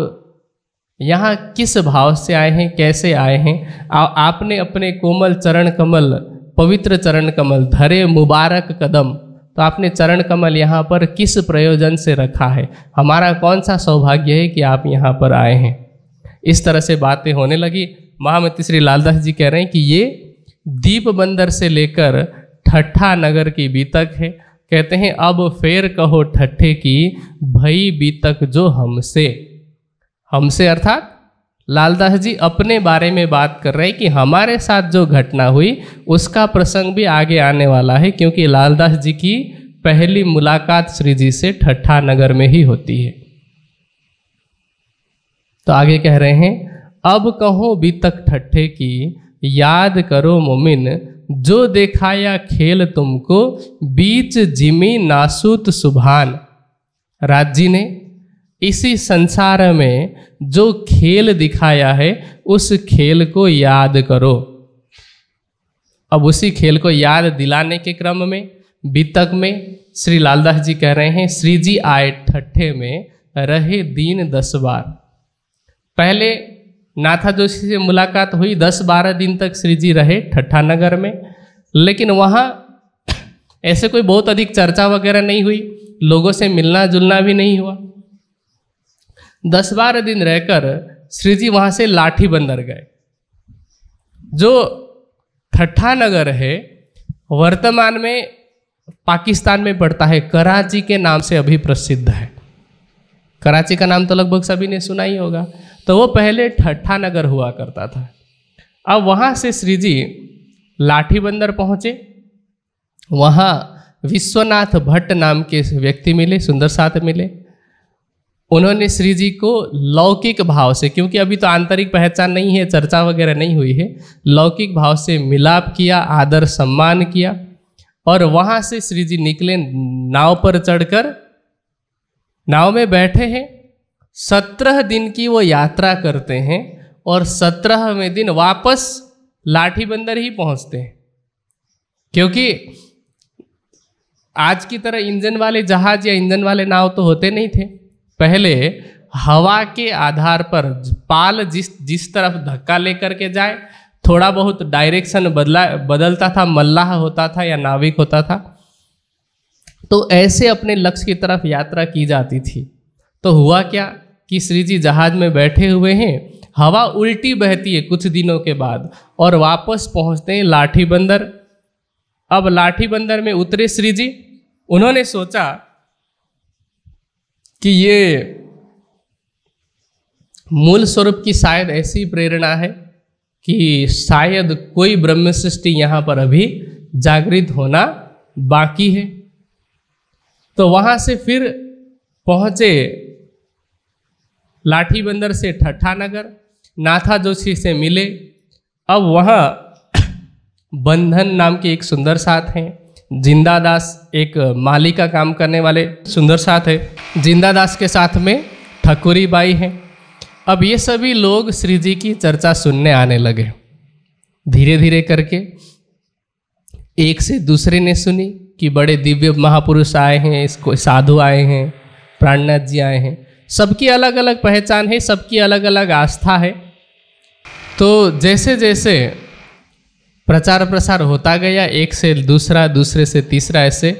यहाँ किस भाव से आए हैं कैसे आए हैं आ, आपने अपने कोमल चरण कमल पवित्र चरण कमल धरे मुबारक कदम तो आपने चरण कमल यहाँ पर किस प्रयोजन से रखा है हमारा कौन सा सौभाग्य है कि आप यहाँ पर आए हैं इस तरह से बातें होने लगी महामती श्री लालदास जी कह रहे हैं कि ये दीप बंदर से लेकर ठट्ठा नगर की बीतक है कहते हैं अब फेर कहो ठट्ठे की भई बीतक जो हमसे हमसे अर्थात लालदास जी अपने बारे में बात कर रहे हैं कि हमारे साथ जो घटना हुई उसका प्रसंग भी आगे आने वाला है क्योंकि लालदास जी की पहली मुलाकात श्री जी से ठट्ठा नगर में ही होती है तो आगे कह रहे हैं अब कहो तक ठट्ठे की याद करो मोमिन जो देखाया खेल तुमको बीच जिमी नासुत सुभान राज जी ने इसी संसार में जो खेल दिखाया है उस खेल को याद करो अब उसी खेल को याद दिलाने के क्रम में बीतक में श्री लालदास जी कह रहे हैं श्री जी आए ठट्ठे में रहे दिन दस बार पहले नाथा जोशी से मुलाकात हुई दस बारह दिन तक श्री जी रहे ठट्ठा नगर में लेकिन वहाँ ऐसे कोई बहुत अधिक चर्चा वगैरह नहीं हुई लोगों से मिलना जुलना भी नहीं हुआ दस बारह दिन रहकर श्री जी वहाँ से लाठी बंदर गए जो ठट्ठा नगर है वर्तमान में पाकिस्तान में पड़ता है कराची के नाम से अभी प्रसिद्ध है कराची का नाम तो लगभग सभी ने सुना ही होगा तो वो पहले ठट्ठा नगर हुआ करता था अब वहाँ से श्री जी लाठी बंदर पहुँचे वहाँ विश्वनाथ भट्ट नाम के व्यक्ति मिले सुंदर साथ मिले उन्होंने श्री जी को लौकिक भाव से क्योंकि अभी तो आंतरिक पहचान नहीं है चर्चा वगैरह नहीं हुई है लौकिक भाव से मिलाप किया आदर सम्मान किया और वहाँ से श्री जी निकले नाव पर चढ़कर नाव में बैठे हैं सत्रह दिन की वो यात्रा करते हैं और सत्रहवें दिन वापस लाठी बंदर ही पहुँचते हैं क्योंकि आज की तरह इंजन वाले जहाज या इंजन वाले नाव तो होते नहीं थे पहले हवा के आधार पर पाल जिस जिस तरफ धक्का लेकर के जाए थोड़ा बहुत डायरेक्शन बदला बदलता था मल्लाह होता था या नाविक होता था तो ऐसे अपने लक्ष्य की तरफ यात्रा की जाती थी तो हुआ क्या कि श्री जी जहाज में बैठे हुए हैं हवा उल्टी बहती है कुछ दिनों के बाद और वापस पहुंचते हैं लाठी बंदर अब लाठी बंदर में उतरे श्री जी उन्होंने सोचा कि ये मूल स्वरूप की शायद ऐसी प्रेरणा है कि शायद कोई ब्रह्म सृष्टि यहाँ पर अभी जागृत होना बाकी है तो वहाँ से फिर पहुँचे लाठी बंदर से ठट्ठा नगर नाथा जोशी से मिले अब वहाँ बंधन नाम के एक सुंदर साथ हैं जिंदा दास एक माली का काम करने वाले सुंदर साथ है जिंदा दास के साथ में ठकुरी बाई हैं अब ये सभी लोग श्री जी की चर्चा सुनने आने लगे धीरे धीरे करके एक से दूसरे ने सुनी कि बड़े दिव्य महापुरुष आए हैं इसको साधु आए हैं प्राणनाथ जी आए हैं सबकी अलग अलग पहचान है सबकी अलग अलग आस्था है तो जैसे जैसे प्रचार प्रसार होता गया एक से दूसरा दूसरे से तीसरा ऐसे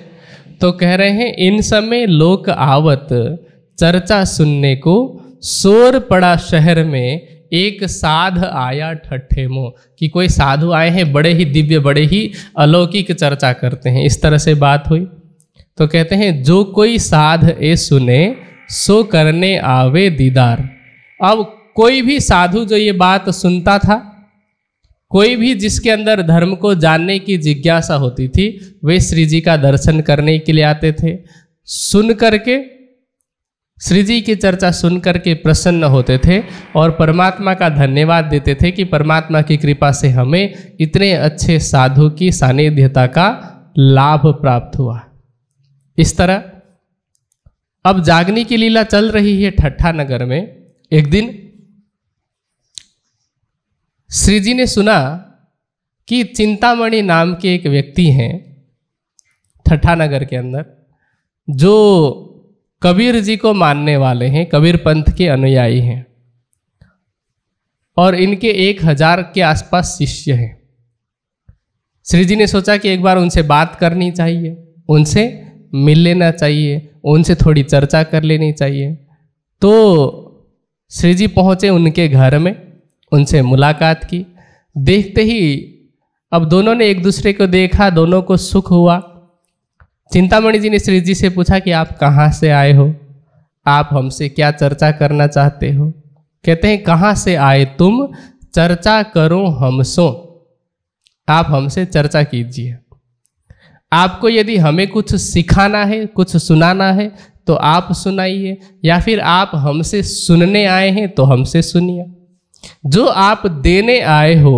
तो कह रहे हैं इन समय लोक आवत चर्चा सुनने को शोर पड़ा शहर में एक साध आया मो कि कोई साधु आए हैं बड़े ही दिव्य बड़े ही अलौकिक चर्चा करते हैं इस तरह से बात हुई तो कहते हैं जो कोई साध ए सुने सो करने आवे दीदार अब कोई भी साधु जो ये बात सुनता था कोई भी जिसके अंदर धर्म को जानने की जिज्ञासा होती थी वे श्री जी का दर्शन करने के लिए आते थे सुन करके श्री जी की चर्चा सुन करके प्रसन्न होते थे और परमात्मा का धन्यवाद देते थे कि परमात्मा की कृपा से हमें इतने अच्छे साधु की सानिध्यता का लाभ प्राप्त हुआ इस तरह अब जागनी की लीला चल रही है ठट्ठा नगर में एक दिन श्री जी ने सुना कि चिंतामणि नाम के एक व्यक्ति हैं ठठानगर के अंदर जो कबीर जी को मानने वाले हैं कबीर पंथ के अनुयायी हैं और इनके एक हजार के आसपास शिष्य हैं श्री जी ने सोचा कि एक बार उनसे बात करनी चाहिए उनसे मिल लेना चाहिए उनसे थोड़ी चर्चा कर लेनी चाहिए तो श्री जी पहुँचे उनके घर में उनसे मुलाकात की देखते ही अब दोनों ने एक दूसरे को देखा दोनों को सुख हुआ चिंतामणि जी ने श्री जी से पूछा कि आप कहाँ से आए हो आप हमसे क्या चर्चा करना चाहते हो कहते हैं कहाँ से आए तुम चर्चा करो हमसो आप हमसे चर्चा कीजिए आपको यदि हमें कुछ सिखाना है कुछ सुनाना है तो आप सुनाइए या फिर आप हमसे सुनने आए हैं तो हमसे सुनिए जो आप देने आए हो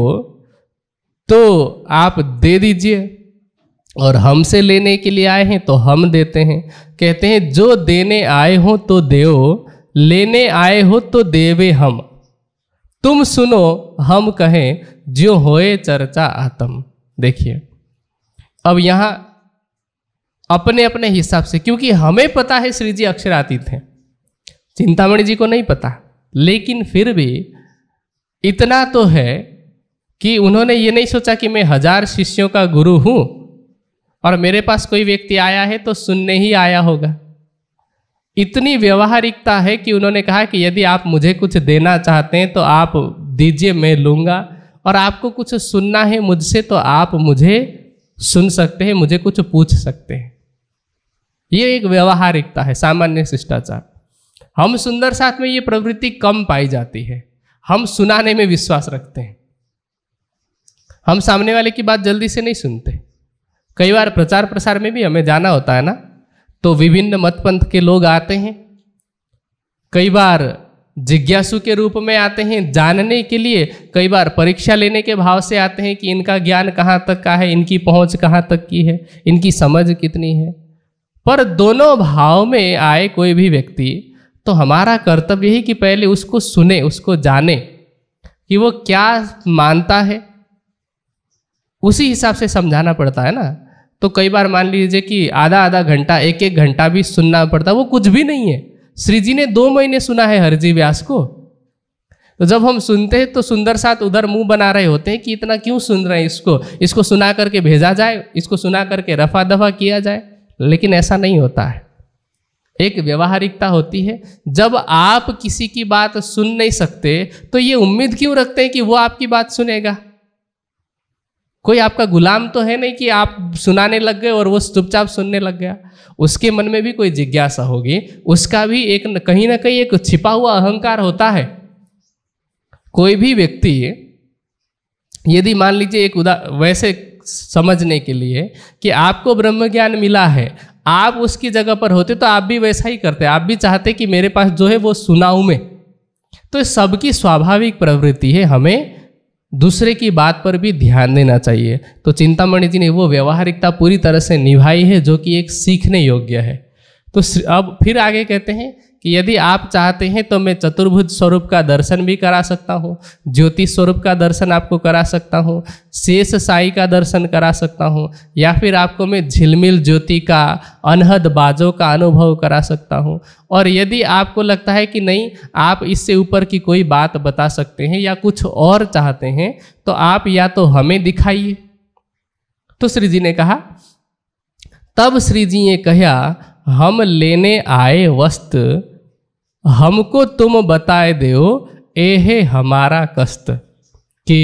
तो आप दे दीजिए और हमसे लेने के लिए आए हैं तो हम देते हैं कहते हैं जो देने आए हो तो देओ लेने आए हो तो देवे हम तुम सुनो हम कहें जो होए चर्चा आत्म देखिए अब यहाँ अपने अपने हिसाब से क्योंकि हमें पता है श्री जी अक्षरातीत हैं चिंतामणि जी को नहीं पता लेकिन फिर भी इतना तो है कि उन्होंने ये नहीं सोचा कि मैं हजार शिष्यों का गुरु हूं और मेरे पास कोई व्यक्ति आया है तो सुनने ही आया होगा इतनी व्यवहारिकता है कि उन्होंने कहा कि यदि आप मुझे कुछ देना चाहते हैं तो आप दीजिए मैं लूँगा और आपको कुछ सुनना है मुझसे तो आप मुझे सुन सकते हैं मुझे कुछ पूछ सकते हैं ये एक व्यवहारिकता है सामान्य शिष्टाचार हम सुंदर साथ में ये प्रवृत्ति कम पाई जाती है हम सुनाने में विश्वास रखते हैं हम सामने वाले की बात जल्दी से नहीं सुनते कई बार प्रचार प्रसार में भी हमें जाना होता है ना तो विभिन्न मतपंथ के लोग आते हैं कई बार जिज्ञासु के रूप में आते हैं जानने के लिए कई बार परीक्षा लेने के भाव से आते हैं कि इनका ज्ञान कहाँ तक का है इनकी पहुँच कहाँ तक की है इनकी समझ कितनी है पर दोनों भाव में आए कोई भी व्यक्ति तो हमारा कर्तव्य है कि पहले उसको सुने उसको जाने कि वो क्या मानता है उसी हिसाब से समझाना पड़ता है ना तो कई बार मान लीजिए कि आधा आधा घंटा एक एक घंटा भी सुनना पड़ता वो कुछ भी नहीं है श्री जी ने दो महीने सुना है हरजी व्यास को तो जब हम सुनते हैं तो सुंदर साथ उधर मुंह बना रहे होते हैं कि इतना क्यों सुन रहे हैं इसको इसको सुना करके भेजा जाए इसको सुना करके रफा दफा किया जाए लेकिन ऐसा नहीं होता है एक व्यवहारिकता होती है जब आप किसी की बात सुन नहीं सकते तो ये उम्मीद क्यों रखते हैं कि वो आपकी बात सुनेगा कोई आपका गुलाम तो है नहीं कि आप सुनाने लग गए और वो चुपचाप सुनने लग गया उसके मन में भी कोई जिज्ञासा होगी उसका भी एक कहीं ना कहीं एक छिपा हुआ अहंकार होता है कोई भी व्यक्ति यदि मान लीजिए एक उदा वैसे समझने के लिए कि आपको ब्रह्म ज्ञान मिला है आप उसकी जगह पर होते तो आप भी वैसा ही करते आप भी चाहते कि मेरे पास जो है वो सुनाऊ में तो सबकी स्वाभाविक प्रवृत्ति है हमें दूसरे की बात पर भी ध्यान देना चाहिए तो चिंतामणि जी ने वो व्यवहारिकता पूरी तरह से निभाई है जो कि एक सीखने योग्य है तो अब फिर आगे कहते हैं कि यदि आप चाहते हैं तो मैं चतुर्भुज स्वरूप का दर्शन भी करा सकता हूँ ज्योति स्वरूप का दर्शन आपको करा सकता हूँ शेष साई का दर्शन करा सकता हूँ या फिर आपको मैं झिलमिल ज्योति का अनहद बाजों का अनुभव करा सकता हूँ और यदि आपको लगता है कि नहीं आप इससे ऊपर की कोई बात बता सकते हैं या कुछ और चाहते हैं तो आप या तो हमें दिखाइए तो श्री जी ने कहा तब श्री जी ने कहा हम लेने आए वस्त्र हमको तुम बताए दो एहे हमारा कष्ट कि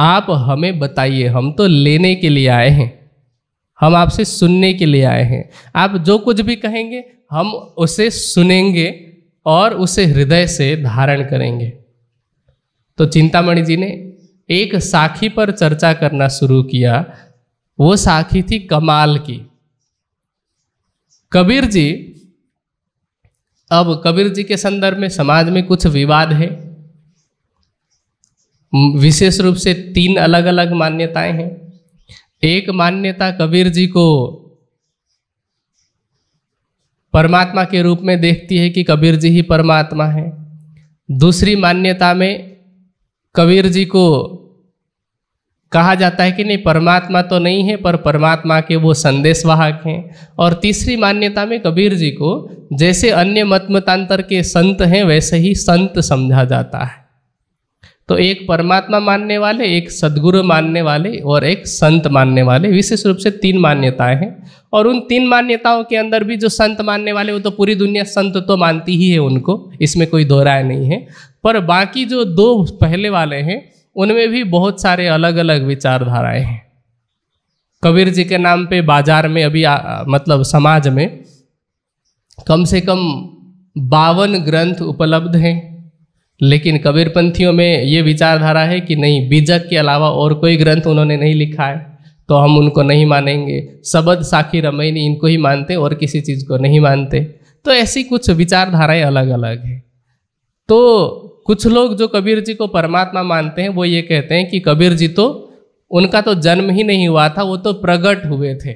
आप हमें बताइए हम तो लेने के लिए आए हैं हम आपसे सुनने के लिए आए हैं आप जो कुछ भी कहेंगे हम उसे सुनेंगे और उसे हृदय से धारण करेंगे तो चिंतामणि जी ने एक साखी पर चर्चा करना शुरू किया वो साखी थी कमाल की कबीर जी अब कबीर जी के संदर्भ में समाज में कुछ विवाद है विशेष रूप से तीन अलग अलग मान्यताएं हैं एक मान्यता कबीर जी को परमात्मा के रूप में देखती है कि कबीर जी ही परमात्मा है दूसरी मान्यता में कबीर जी को कहा जाता है कि नहीं परमात्मा तो नहीं है पर परमात्मा के वो संदेश वाहक हैं और तीसरी मान्यता में कबीर जी को जैसे अन्य मत मतांतर के संत हैं वैसे ही संत समझा जाता है तो एक परमात्मा मानने वाले एक सदगुरु मानने वाले और एक संत मानने वाले विशेष रूप से तीन मान्यताएं हैं और उन तीन मान्यताओं के अंदर भी जो संत मानने वाले वो तो पूरी दुनिया संत तो मानती ही है उनको इसमें कोई दोहराया नहीं है पर बाकी जो दो पहले वाले हैं उनमें भी बहुत सारे अलग अलग विचारधाराएं हैं कबीर जी के नाम पे बाजार में अभी आ, मतलब समाज में कम से कम बावन ग्रंथ उपलब्ध हैं लेकिन कबीरपंथियों में ये विचारधारा है कि नहीं बीजक के अलावा और कोई ग्रंथ उन्होंने नहीं लिखा है तो हम उनको नहीं मानेंगे शबद साखी रमैनी इनको ही मानते और किसी चीज़ को नहीं मानते तो ऐसी कुछ विचारधाराएं अलग अलग हैं तो कुछ लोग जो कबीर जी को परमात्मा मानते हैं वो ये कहते हैं कि कबीर जी तो उनका तो जन्म ही नहीं हुआ था वो तो प्रकट हुए थे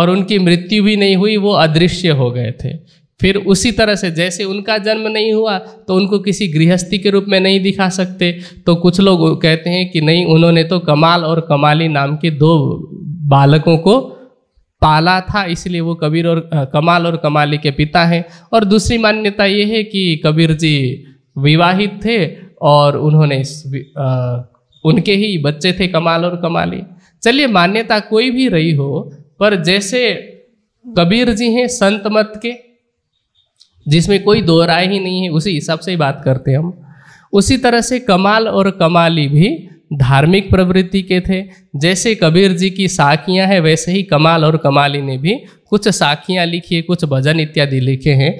और उनकी मृत्यु भी नहीं हुई वो अदृश्य हो गए थे फिर उसी तरह से जैसे उनका जन्म नहीं हुआ तो उनको किसी गृहस्थी के रूप में नहीं दिखा सकते तो कुछ लोग कहते हैं कि नहीं उन्होंने तो कमाल और कमाली नाम के दो बालकों को पाला था इसलिए वो कबीर और कमाल और कमाली के पिता हैं और दूसरी मान्यता ये है कि कबीर जी विवाहित थे और उन्होंने आ, उनके ही बच्चे थे कमाल और कमाली चलिए मान्यता कोई भी रही हो पर जैसे कबीर जी हैं संत मत के जिसमें कोई दो राय ही नहीं है उसी हिसाब से ही बात करते हम उसी तरह से कमाल और कमाली भी धार्मिक प्रवृत्ति के थे जैसे कबीर जी की साखियाँ हैं वैसे ही कमाल और कमाली ने भी कुछ साखियाँ लिखी है कुछ भजन इत्यादि लिखे हैं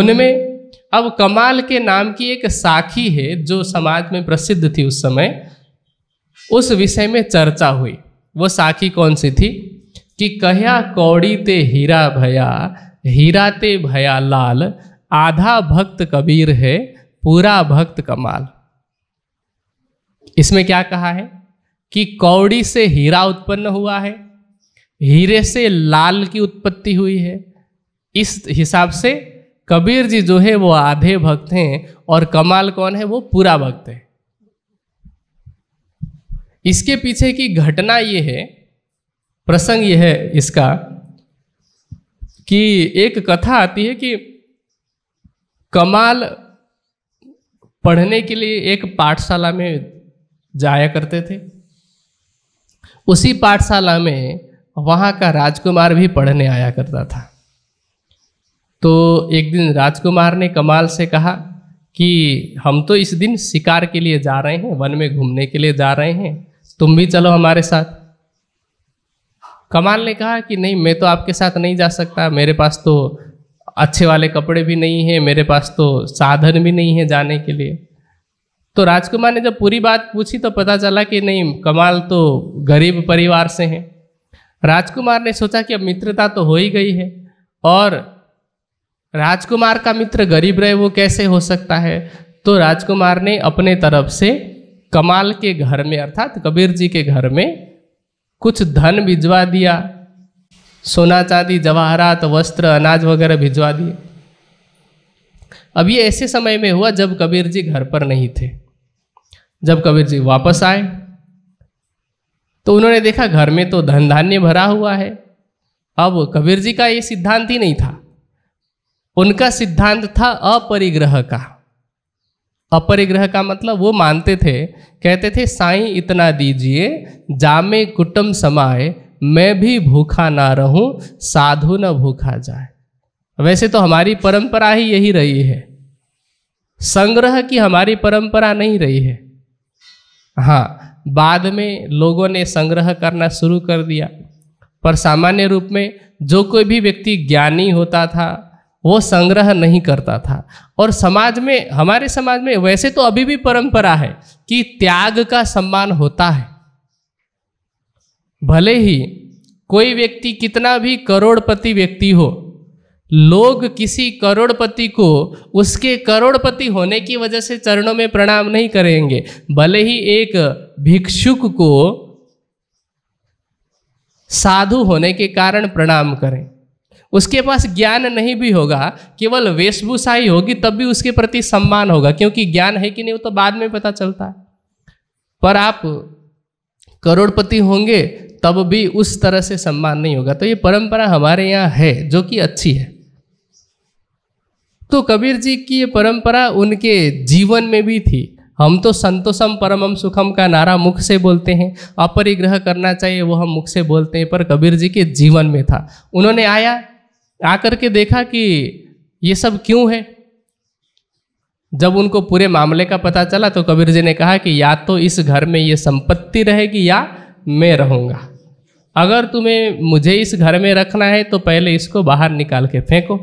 उनमें अब कमाल के नाम की एक साखी है जो समाज में प्रसिद्ध थी उस समय उस विषय में चर्चा हुई वो साखी कौन सी थी कि कहया कौड़ी ते हीरा भया हीरा ते भया लाल आधा भक्त कबीर है पूरा भक्त कमाल इसमें क्या कहा है कि कौड़ी से हीरा उत्पन्न हुआ है हीरे से लाल की उत्पत्ति हुई है इस हिसाब से कबीर जी जो है वो आधे भक्त हैं और कमाल कौन है वो पूरा भक्त है इसके पीछे की घटना ये है प्रसंग ये है इसका कि एक कथा आती है कि कमाल पढ़ने के लिए एक पाठशाला में जाया करते थे उसी पाठशाला में वहाँ का राजकुमार भी पढ़ने आया करता था तो एक दिन राजकुमार ने कमाल से कहा कि हम तो इस दिन शिकार के लिए जा रहे हैं वन में घूमने के लिए जा रहे हैं तुम भी चलो हमारे साथ कमाल ने कहा कि नहीं मैं तो आपके साथ नहीं जा सकता मेरे पास तो अच्छे वाले कपड़े भी नहीं है मेरे पास तो साधन भी नहीं है जाने के लिए तो राजकुमार ने जब पूरी बात पूछी तो पता चला कि नहीं कमाल तो गरीब परिवार से हैं राजकुमार ने सोचा कि अब मित्रता तो हो ही गई है और राजकुमार का मित्र गरीब रहे वो कैसे हो सकता है तो राजकुमार ने अपने तरफ से कमाल के घर में अर्थात कबीर जी के घर में कुछ धन भिजवा दिया सोना चांदी जवाहरात वस्त्र अनाज वगैरह भिजवा दिए अब ये ऐसे समय में हुआ जब कबीर जी घर पर नहीं थे जब कबीर जी वापस आए तो उन्होंने देखा घर में तो धन धान्य भरा हुआ है अब कबीर जी का ये सिद्धांत ही नहीं था उनका सिद्धांत था अपरिग्रह का अपरिग्रह का मतलब वो मानते थे कहते थे साईं इतना दीजिए जामे कुटुम समाए मैं भी भूखा ना रहूं साधु न भूखा जाए वैसे तो हमारी परंपरा ही यही रही है संग्रह की हमारी परंपरा नहीं रही है हाँ बाद में लोगों ने संग्रह करना शुरू कर दिया पर सामान्य रूप में जो कोई भी व्यक्ति ज्ञानी होता था वो संग्रह नहीं करता था और समाज में हमारे समाज में वैसे तो अभी भी परंपरा है कि त्याग का सम्मान होता है भले ही कोई व्यक्ति कितना भी करोड़पति व्यक्ति हो लोग किसी करोड़पति को उसके करोड़पति होने की वजह से चरणों में प्रणाम नहीं करेंगे भले ही एक भिक्षुक को साधु होने के कारण प्रणाम करें उसके पास ज्ञान नहीं भी होगा केवल वेशभूषा ही होगी तब भी उसके प्रति सम्मान होगा क्योंकि ज्ञान है कि नहीं वो तो बाद में पता चलता है पर आप करोड़पति होंगे तब भी उस तरह से सम्मान नहीं होगा तो ये परंपरा हमारे यहाँ है जो कि अच्छी है तो कबीर जी की ये परंपरा उनके जीवन में भी थी हम तो संतोषम परमम सुखम का नारा मुख से बोलते हैं अपरिग्रह करना चाहिए वो हम मुख से बोलते हैं पर कबीर जी के जीवन में था उन्होंने आया आकर के देखा कि ये सब क्यों है जब उनको पूरे मामले का पता चला तो कबीर जी ने कहा कि या तो इस घर में ये संपत्ति रहेगी या मैं रहूँगा अगर तुम्हें मुझे इस घर में रखना है तो पहले इसको बाहर निकाल के फेंको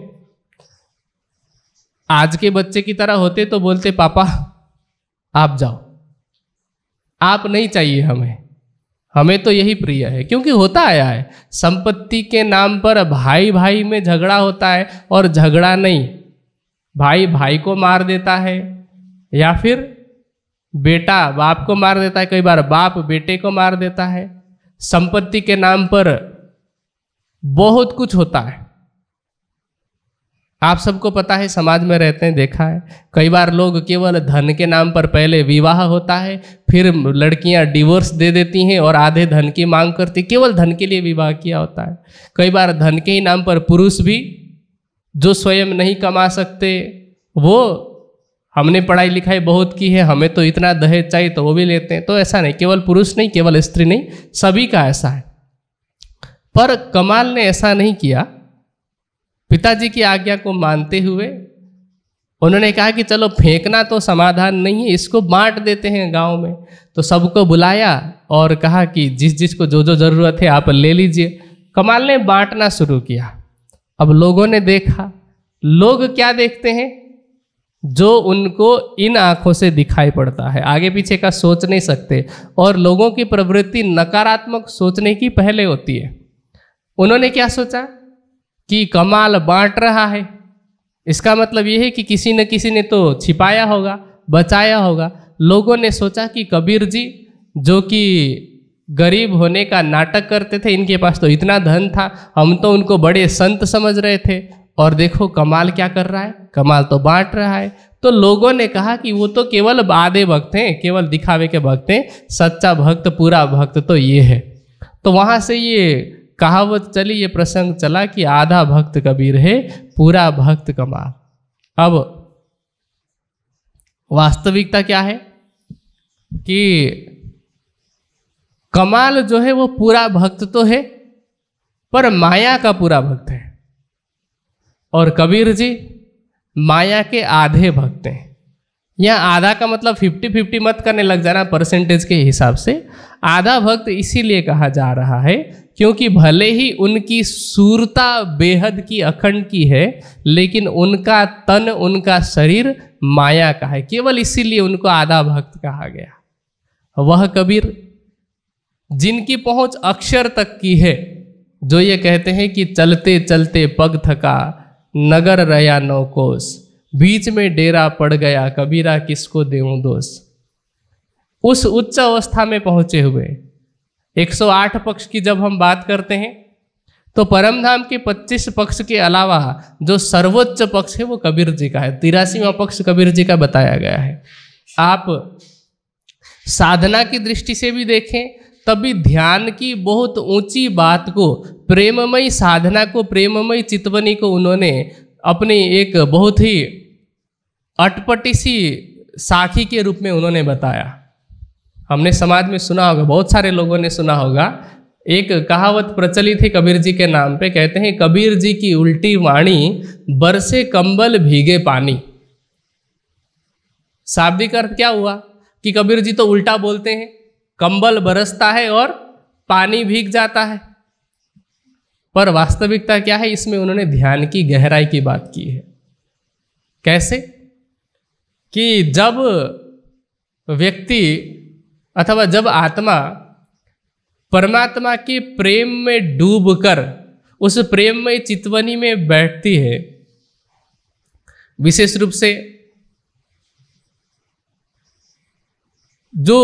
आज के बच्चे की तरह होते तो बोलते पापा आप जाओ आप नहीं चाहिए हमें हमें तो यही प्रिय है क्योंकि होता आया है संपत्ति के नाम पर भाई भाई में झगड़ा होता है और झगड़ा नहीं भाई भाई को मार देता है या फिर बेटा बाप को मार देता है कई बार बाप बेटे को मार देता है संपत्ति के नाम पर बहुत कुछ होता है आप सबको पता है समाज में रहते हैं देखा है कई बार लोग केवल धन के नाम पर पहले विवाह होता है फिर लड़कियां डिवोर्स दे देती हैं और आधे धन की मांग करती केवल धन के लिए विवाह किया होता है कई बार धन के ही नाम पर पुरुष भी जो स्वयं नहीं कमा सकते वो हमने पढ़ाई लिखाई बहुत की है हमें तो इतना दहेज चाहिए तो वो भी लेते हैं तो ऐसा नहीं केवल पुरुष नहीं केवल स्त्री नहीं सभी का ऐसा है पर कमाल ने ऐसा नहीं किया पिताजी की आज्ञा को मानते हुए उन्होंने कहा कि चलो फेंकना तो समाधान नहीं है इसको बांट देते हैं गांव में तो सबको बुलाया और कहा कि जिस जिस को जो जो ज़रूरत है आप ले लीजिए कमाल ने बांटना शुरू किया अब लोगों ने देखा लोग क्या देखते हैं जो उनको इन आंखों से दिखाई पड़ता है आगे पीछे का सोच नहीं सकते और लोगों की प्रवृत्ति नकारात्मक सोचने की पहले होती है उन्होंने क्या सोचा कि कमाल बांट रहा है इसका मतलब यह है कि किसी न किसी ने तो छिपाया होगा बचाया होगा लोगों ने सोचा कि कबीर जी जो कि गरीब होने का नाटक करते थे इनके पास तो इतना धन था हम तो उनको बड़े संत समझ रहे थे और देखो कमाल क्या कर रहा है कमाल तो बांट रहा है तो लोगों ने कहा कि वो तो केवल आधे भक्त हैं केवल दिखावे के भक्त हैं सच्चा भक्त पूरा भक्त तो ये है तो वहाँ से ये कहावत चली ये प्रसंग चला कि आधा भक्त कबीर है पूरा भक्त कमाल अब वास्तविकता क्या है कि कमाल जो है वो पूरा भक्त तो है पर माया का पूरा भक्त है और कबीर जी माया के आधे भक्त हैं या आधा का मतलब फिफ्टी फिफ्टी मत करने लग जाना परसेंटेज के हिसाब से आधा भक्त इसीलिए कहा जा रहा है क्योंकि भले ही उनकी सूरता बेहद की अखंड की है लेकिन उनका तन उनका शरीर माया का है केवल इसीलिए उनको आधा भक्त कहा गया वह कबीर जिनकी पहुंच अक्षर तक की है जो ये कहते हैं कि चलते चलते पग थका नगर रया नौकोश बीच में डेरा पड़ गया कबीरा किसको देऊं दोष उस उच्च अवस्था में पहुंचे हुए 108 पक्ष की जब हम बात करते हैं तो परमधाम के 25 पक्ष के अलावा जो सर्वोच्च पक्ष है वो कबीर जी का है तिरासीवा पक्ष कबीर जी का बताया गया है आप साधना की दृष्टि से भी देखें तभी ध्यान की बहुत ऊंची बात को प्रेममयी साधना को प्रेममयी चितवनी को उन्होंने अपनी एक बहुत ही अटपटी सी साखी के रूप में उन्होंने बताया हमने समाज में सुना होगा बहुत सारे लोगों ने सुना होगा एक कहावत प्रचलित है कबीर जी के नाम पे कहते हैं कबीर जी की उल्टी वाणी बरसे कंबल भीगे पानी शाब्दिक अर्थ क्या हुआ कि कबीर जी तो उल्टा बोलते हैं कंबल बरसता है और पानी भीग जाता है पर वास्तविकता क्या है इसमें उन्होंने ध्यान की गहराई की बात की है कैसे कि जब व्यक्ति अथवा जब आत्मा परमात्मा के प्रेम में डूबकर उस प्रेम में चितवनी में बैठती है विशेष रूप से जो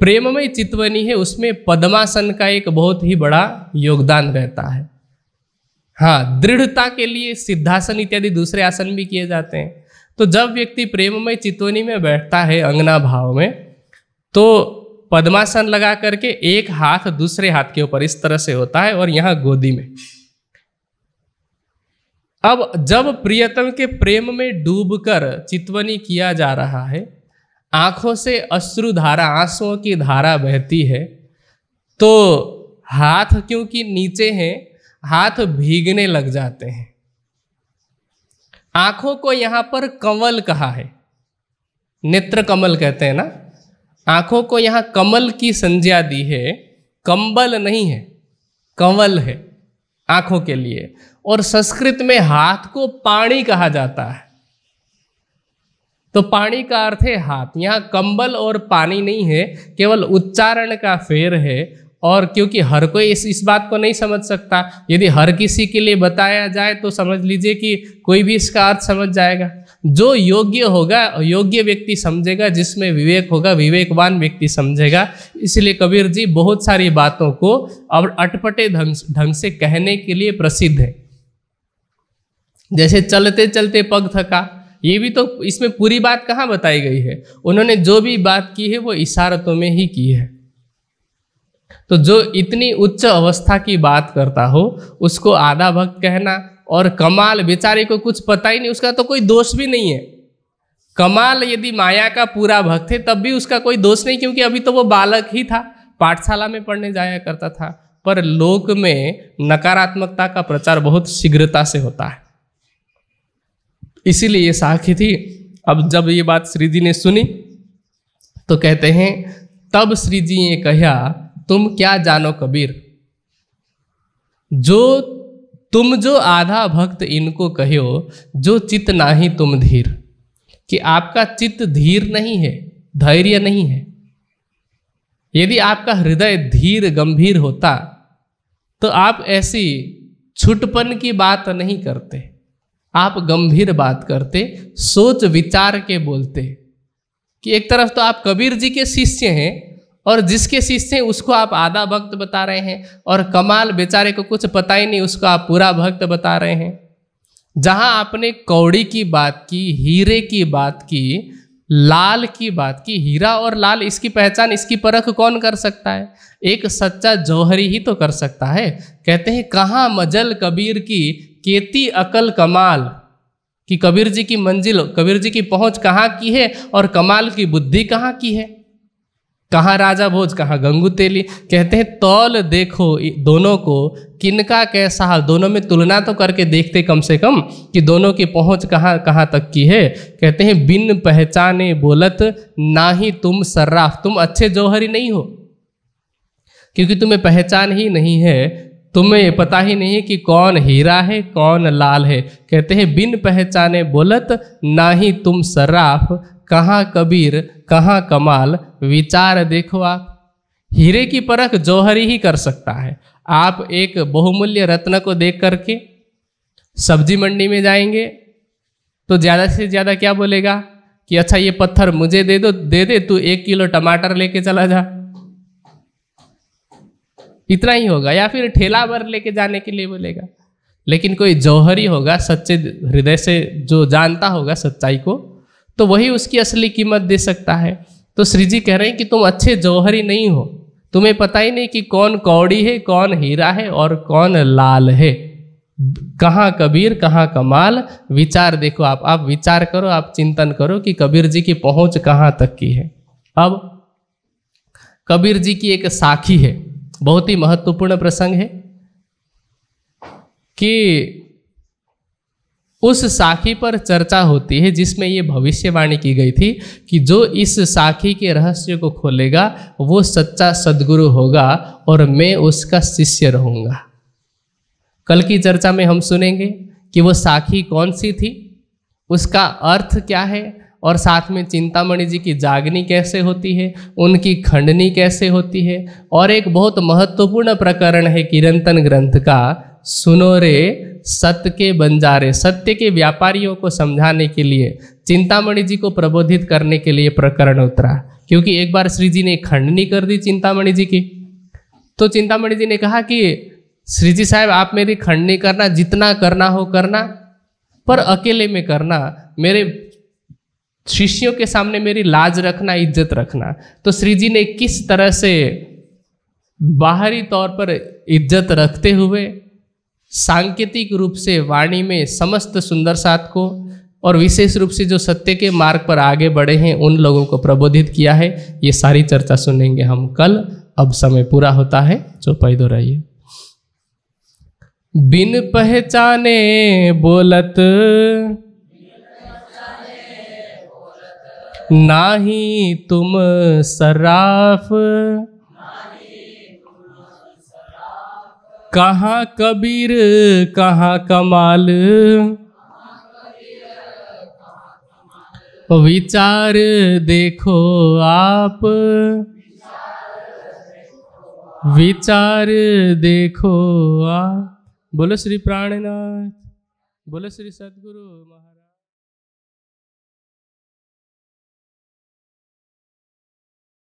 प्रेममय चितवनी है उसमें पद्मासन का एक बहुत ही बड़ा योगदान रहता है हाँ दृढ़ता के लिए सिद्धासन इत्यादि दूसरे आसन भी किए जाते हैं तो जब व्यक्ति प्रेममय चितवनी में बैठता है अंगना भाव में तो पद्मासन लगा करके एक हाथ दूसरे हाथ के ऊपर इस तरह से होता है और यहाँ गोदी में अब जब प्रियतम के प्रेम में डूबकर चितवनी किया जा रहा है आंखों से अश्रु धारा आंसुओं की धारा बहती है तो हाथ क्योंकि नीचे हैं हाथ भीगने लग जाते हैं आंखों को यहाँ पर कंवल कहा है नेत्र कमल कहते हैं ना आंखों को यहाँ कमल की संज्ञा दी है कंबल नहीं है कंवल है आंखों के लिए और संस्कृत में हाथ को पाणी कहा जाता है तो पानी का अर्थ है हाथ यहाँ कंबल और पानी नहीं है केवल उच्चारण का फेर है और क्योंकि हर कोई इस इस बात को नहीं समझ सकता यदि हर किसी के लिए बताया जाए तो समझ लीजिए कि कोई भी इसका अर्थ समझ जाएगा जो योग्य होगा योग्य व्यक्ति समझेगा जिसमें विवेक होगा विवेकवान व्यक्ति समझेगा इसलिए कबीर जी बहुत सारी बातों को अब अटपटे ढंग ढंग से कहने के लिए प्रसिद्ध है जैसे चलते चलते पग थका ये भी तो इसमें पूरी बात कहाँ बताई गई है उन्होंने जो भी बात की है वो इशारतों में ही की है तो जो इतनी उच्च अवस्था की बात करता हो उसको आधा भक्त कहना और कमाल बेचारे को कुछ पता ही नहीं उसका तो कोई दोष भी नहीं है कमाल यदि माया का पूरा भक्त है तब भी उसका कोई दोष नहीं क्योंकि अभी तो वो बालक ही था पाठशाला में पढ़ने जाया करता था पर लोक में नकारात्मकता का प्रचार बहुत शीघ्रता से होता है इसीलिए ये साखी थी अब जब ये बात श्री जी ने सुनी तो कहते हैं तब श्री जी ने कहा तुम क्या जानो कबीर जो तुम जो आधा भक्त इनको कहो जो चित्त नाही तुम धीर कि आपका चित्त धीर नहीं है धैर्य नहीं है यदि आपका हृदय धीर गंभीर होता तो आप ऐसी छुटपन की बात नहीं करते आप गंभीर बात करते सोच विचार के बोलते कि एक तरफ तो आप कबीर जी के शिष्य हैं और जिसके शिष्य हैं उसको आप आधा भक्त बता रहे हैं और कमाल बेचारे को कुछ पता ही नहीं उसको आप पूरा भक्त बता रहे हैं जहां आपने कौड़ी की बात की हीरे की बात की लाल की बात की हीरा और लाल इसकी पहचान इसकी परख कौन कर सकता है एक सच्चा जौहरी ही तो कर सकता है कहते हैं कहाँ मजल कबीर की केती अकल कमाल कि कबीर जी की मंजिल कबीर जी की पहुंच कहाँ की है और कमाल की बुद्धि कहाँ की है कहाँ राजा भोज कहाँ गंगू तेली कहते हैं तौल देखो दोनों को किनका कैसा हाल दोनों में तुलना तो करके देखते कम से कम कि दोनों की पहुंच कहाँ कहाँ तक की है कहते हैं बिन पहचाने बोलत ना ही तुम सर्राफ तुम अच्छे जौहरी नहीं हो क्योंकि तुम्हें पहचान ही नहीं है तुम्हें पता ही नहीं कि कौन हीरा है कौन लाल है कहते हैं बिन पहचाने बोलत ना ही तुम सर्राफ कहाँ कबीर कहाँ कमाल विचार देखो आप हीरे की परख जौहरी ही कर सकता है आप एक बहुमूल्य रत्न को देख करके सब्जी मंडी में जाएंगे तो ज़्यादा से ज़्यादा क्या बोलेगा कि अच्छा ये पत्थर मुझे दे दो दे दे तू एक किलो टमाटर लेके चला जा इतना ही होगा या फिर ठेला भर लेके जाने के लिए बोलेगा लेकिन कोई जौहरी होगा सच्चे हृदय से जो जानता होगा सच्चाई को तो वही उसकी असली कीमत दे सकता है तो श्री जी कह रहे हैं कि तुम अच्छे जौहरी नहीं हो तुम्हें पता ही नहीं कि कौन कौड़ी है कौन हीरा है और कौन लाल है कहाँ कबीर कहाँ कमाल विचार देखो आप आप विचार करो आप चिंतन करो कि कबीर जी की पहुंच कहाँ तक की है अब कबीर जी की एक साखी है बहुत ही महत्वपूर्ण प्रसंग है कि उस साखी पर चर्चा होती है जिसमें ये भविष्यवाणी की गई थी कि जो इस साखी के रहस्य को खोलेगा वो सच्चा सदगुरु होगा और मैं उसका शिष्य रहूँगा कल की चर्चा में हम सुनेंगे कि वो साखी कौन सी थी उसका अर्थ क्या है और साथ में चिंतामणि जी की जागनी कैसे होती है उनकी खंडनी कैसे होती है और एक बहुत महत्वपूर्ण प्रकरण है किरंतन ग्रंथ का सुनो रे सत्य के बंजारे सत्य के व्यापारियों को समझाने के लिए चिंतामणि जी को प्रबोधित करने के लिए प्रकरण उतरा क्योंकि एक बार श्री जी ने खंडनी कर दी चिंतामणि जी की तो चिंतामणि जी ने कहा कि श्री जी साहब आप मेरी खंडनी करना जितना करना हो करना पर अकेले में करना मेरे शिष्यों के सामने मेरी लाज रखना इज्जत रखना तो श्री जी ने किस तरह से बाहरी तौर पर इज्जत रखते हुए सांकेतिक रूप से वाणी में समस्त सुंदर साथ को और विशेष रूप से जो सत्य के मार्ग पर आगे बढ़े हैं उन लोगों को प्रबोधित किया है ये सारी चर्चा सुनेंगे हम कल अब समय पूरा होता है जो पैदो रहिए बिन पहचाने बोलत ना ही तुम सराफ कहा कबीर कहा कमाल विचार देखो आप विचार देखो आप बोलो श्री प्राणनाथ बोलो श्री सदगुरु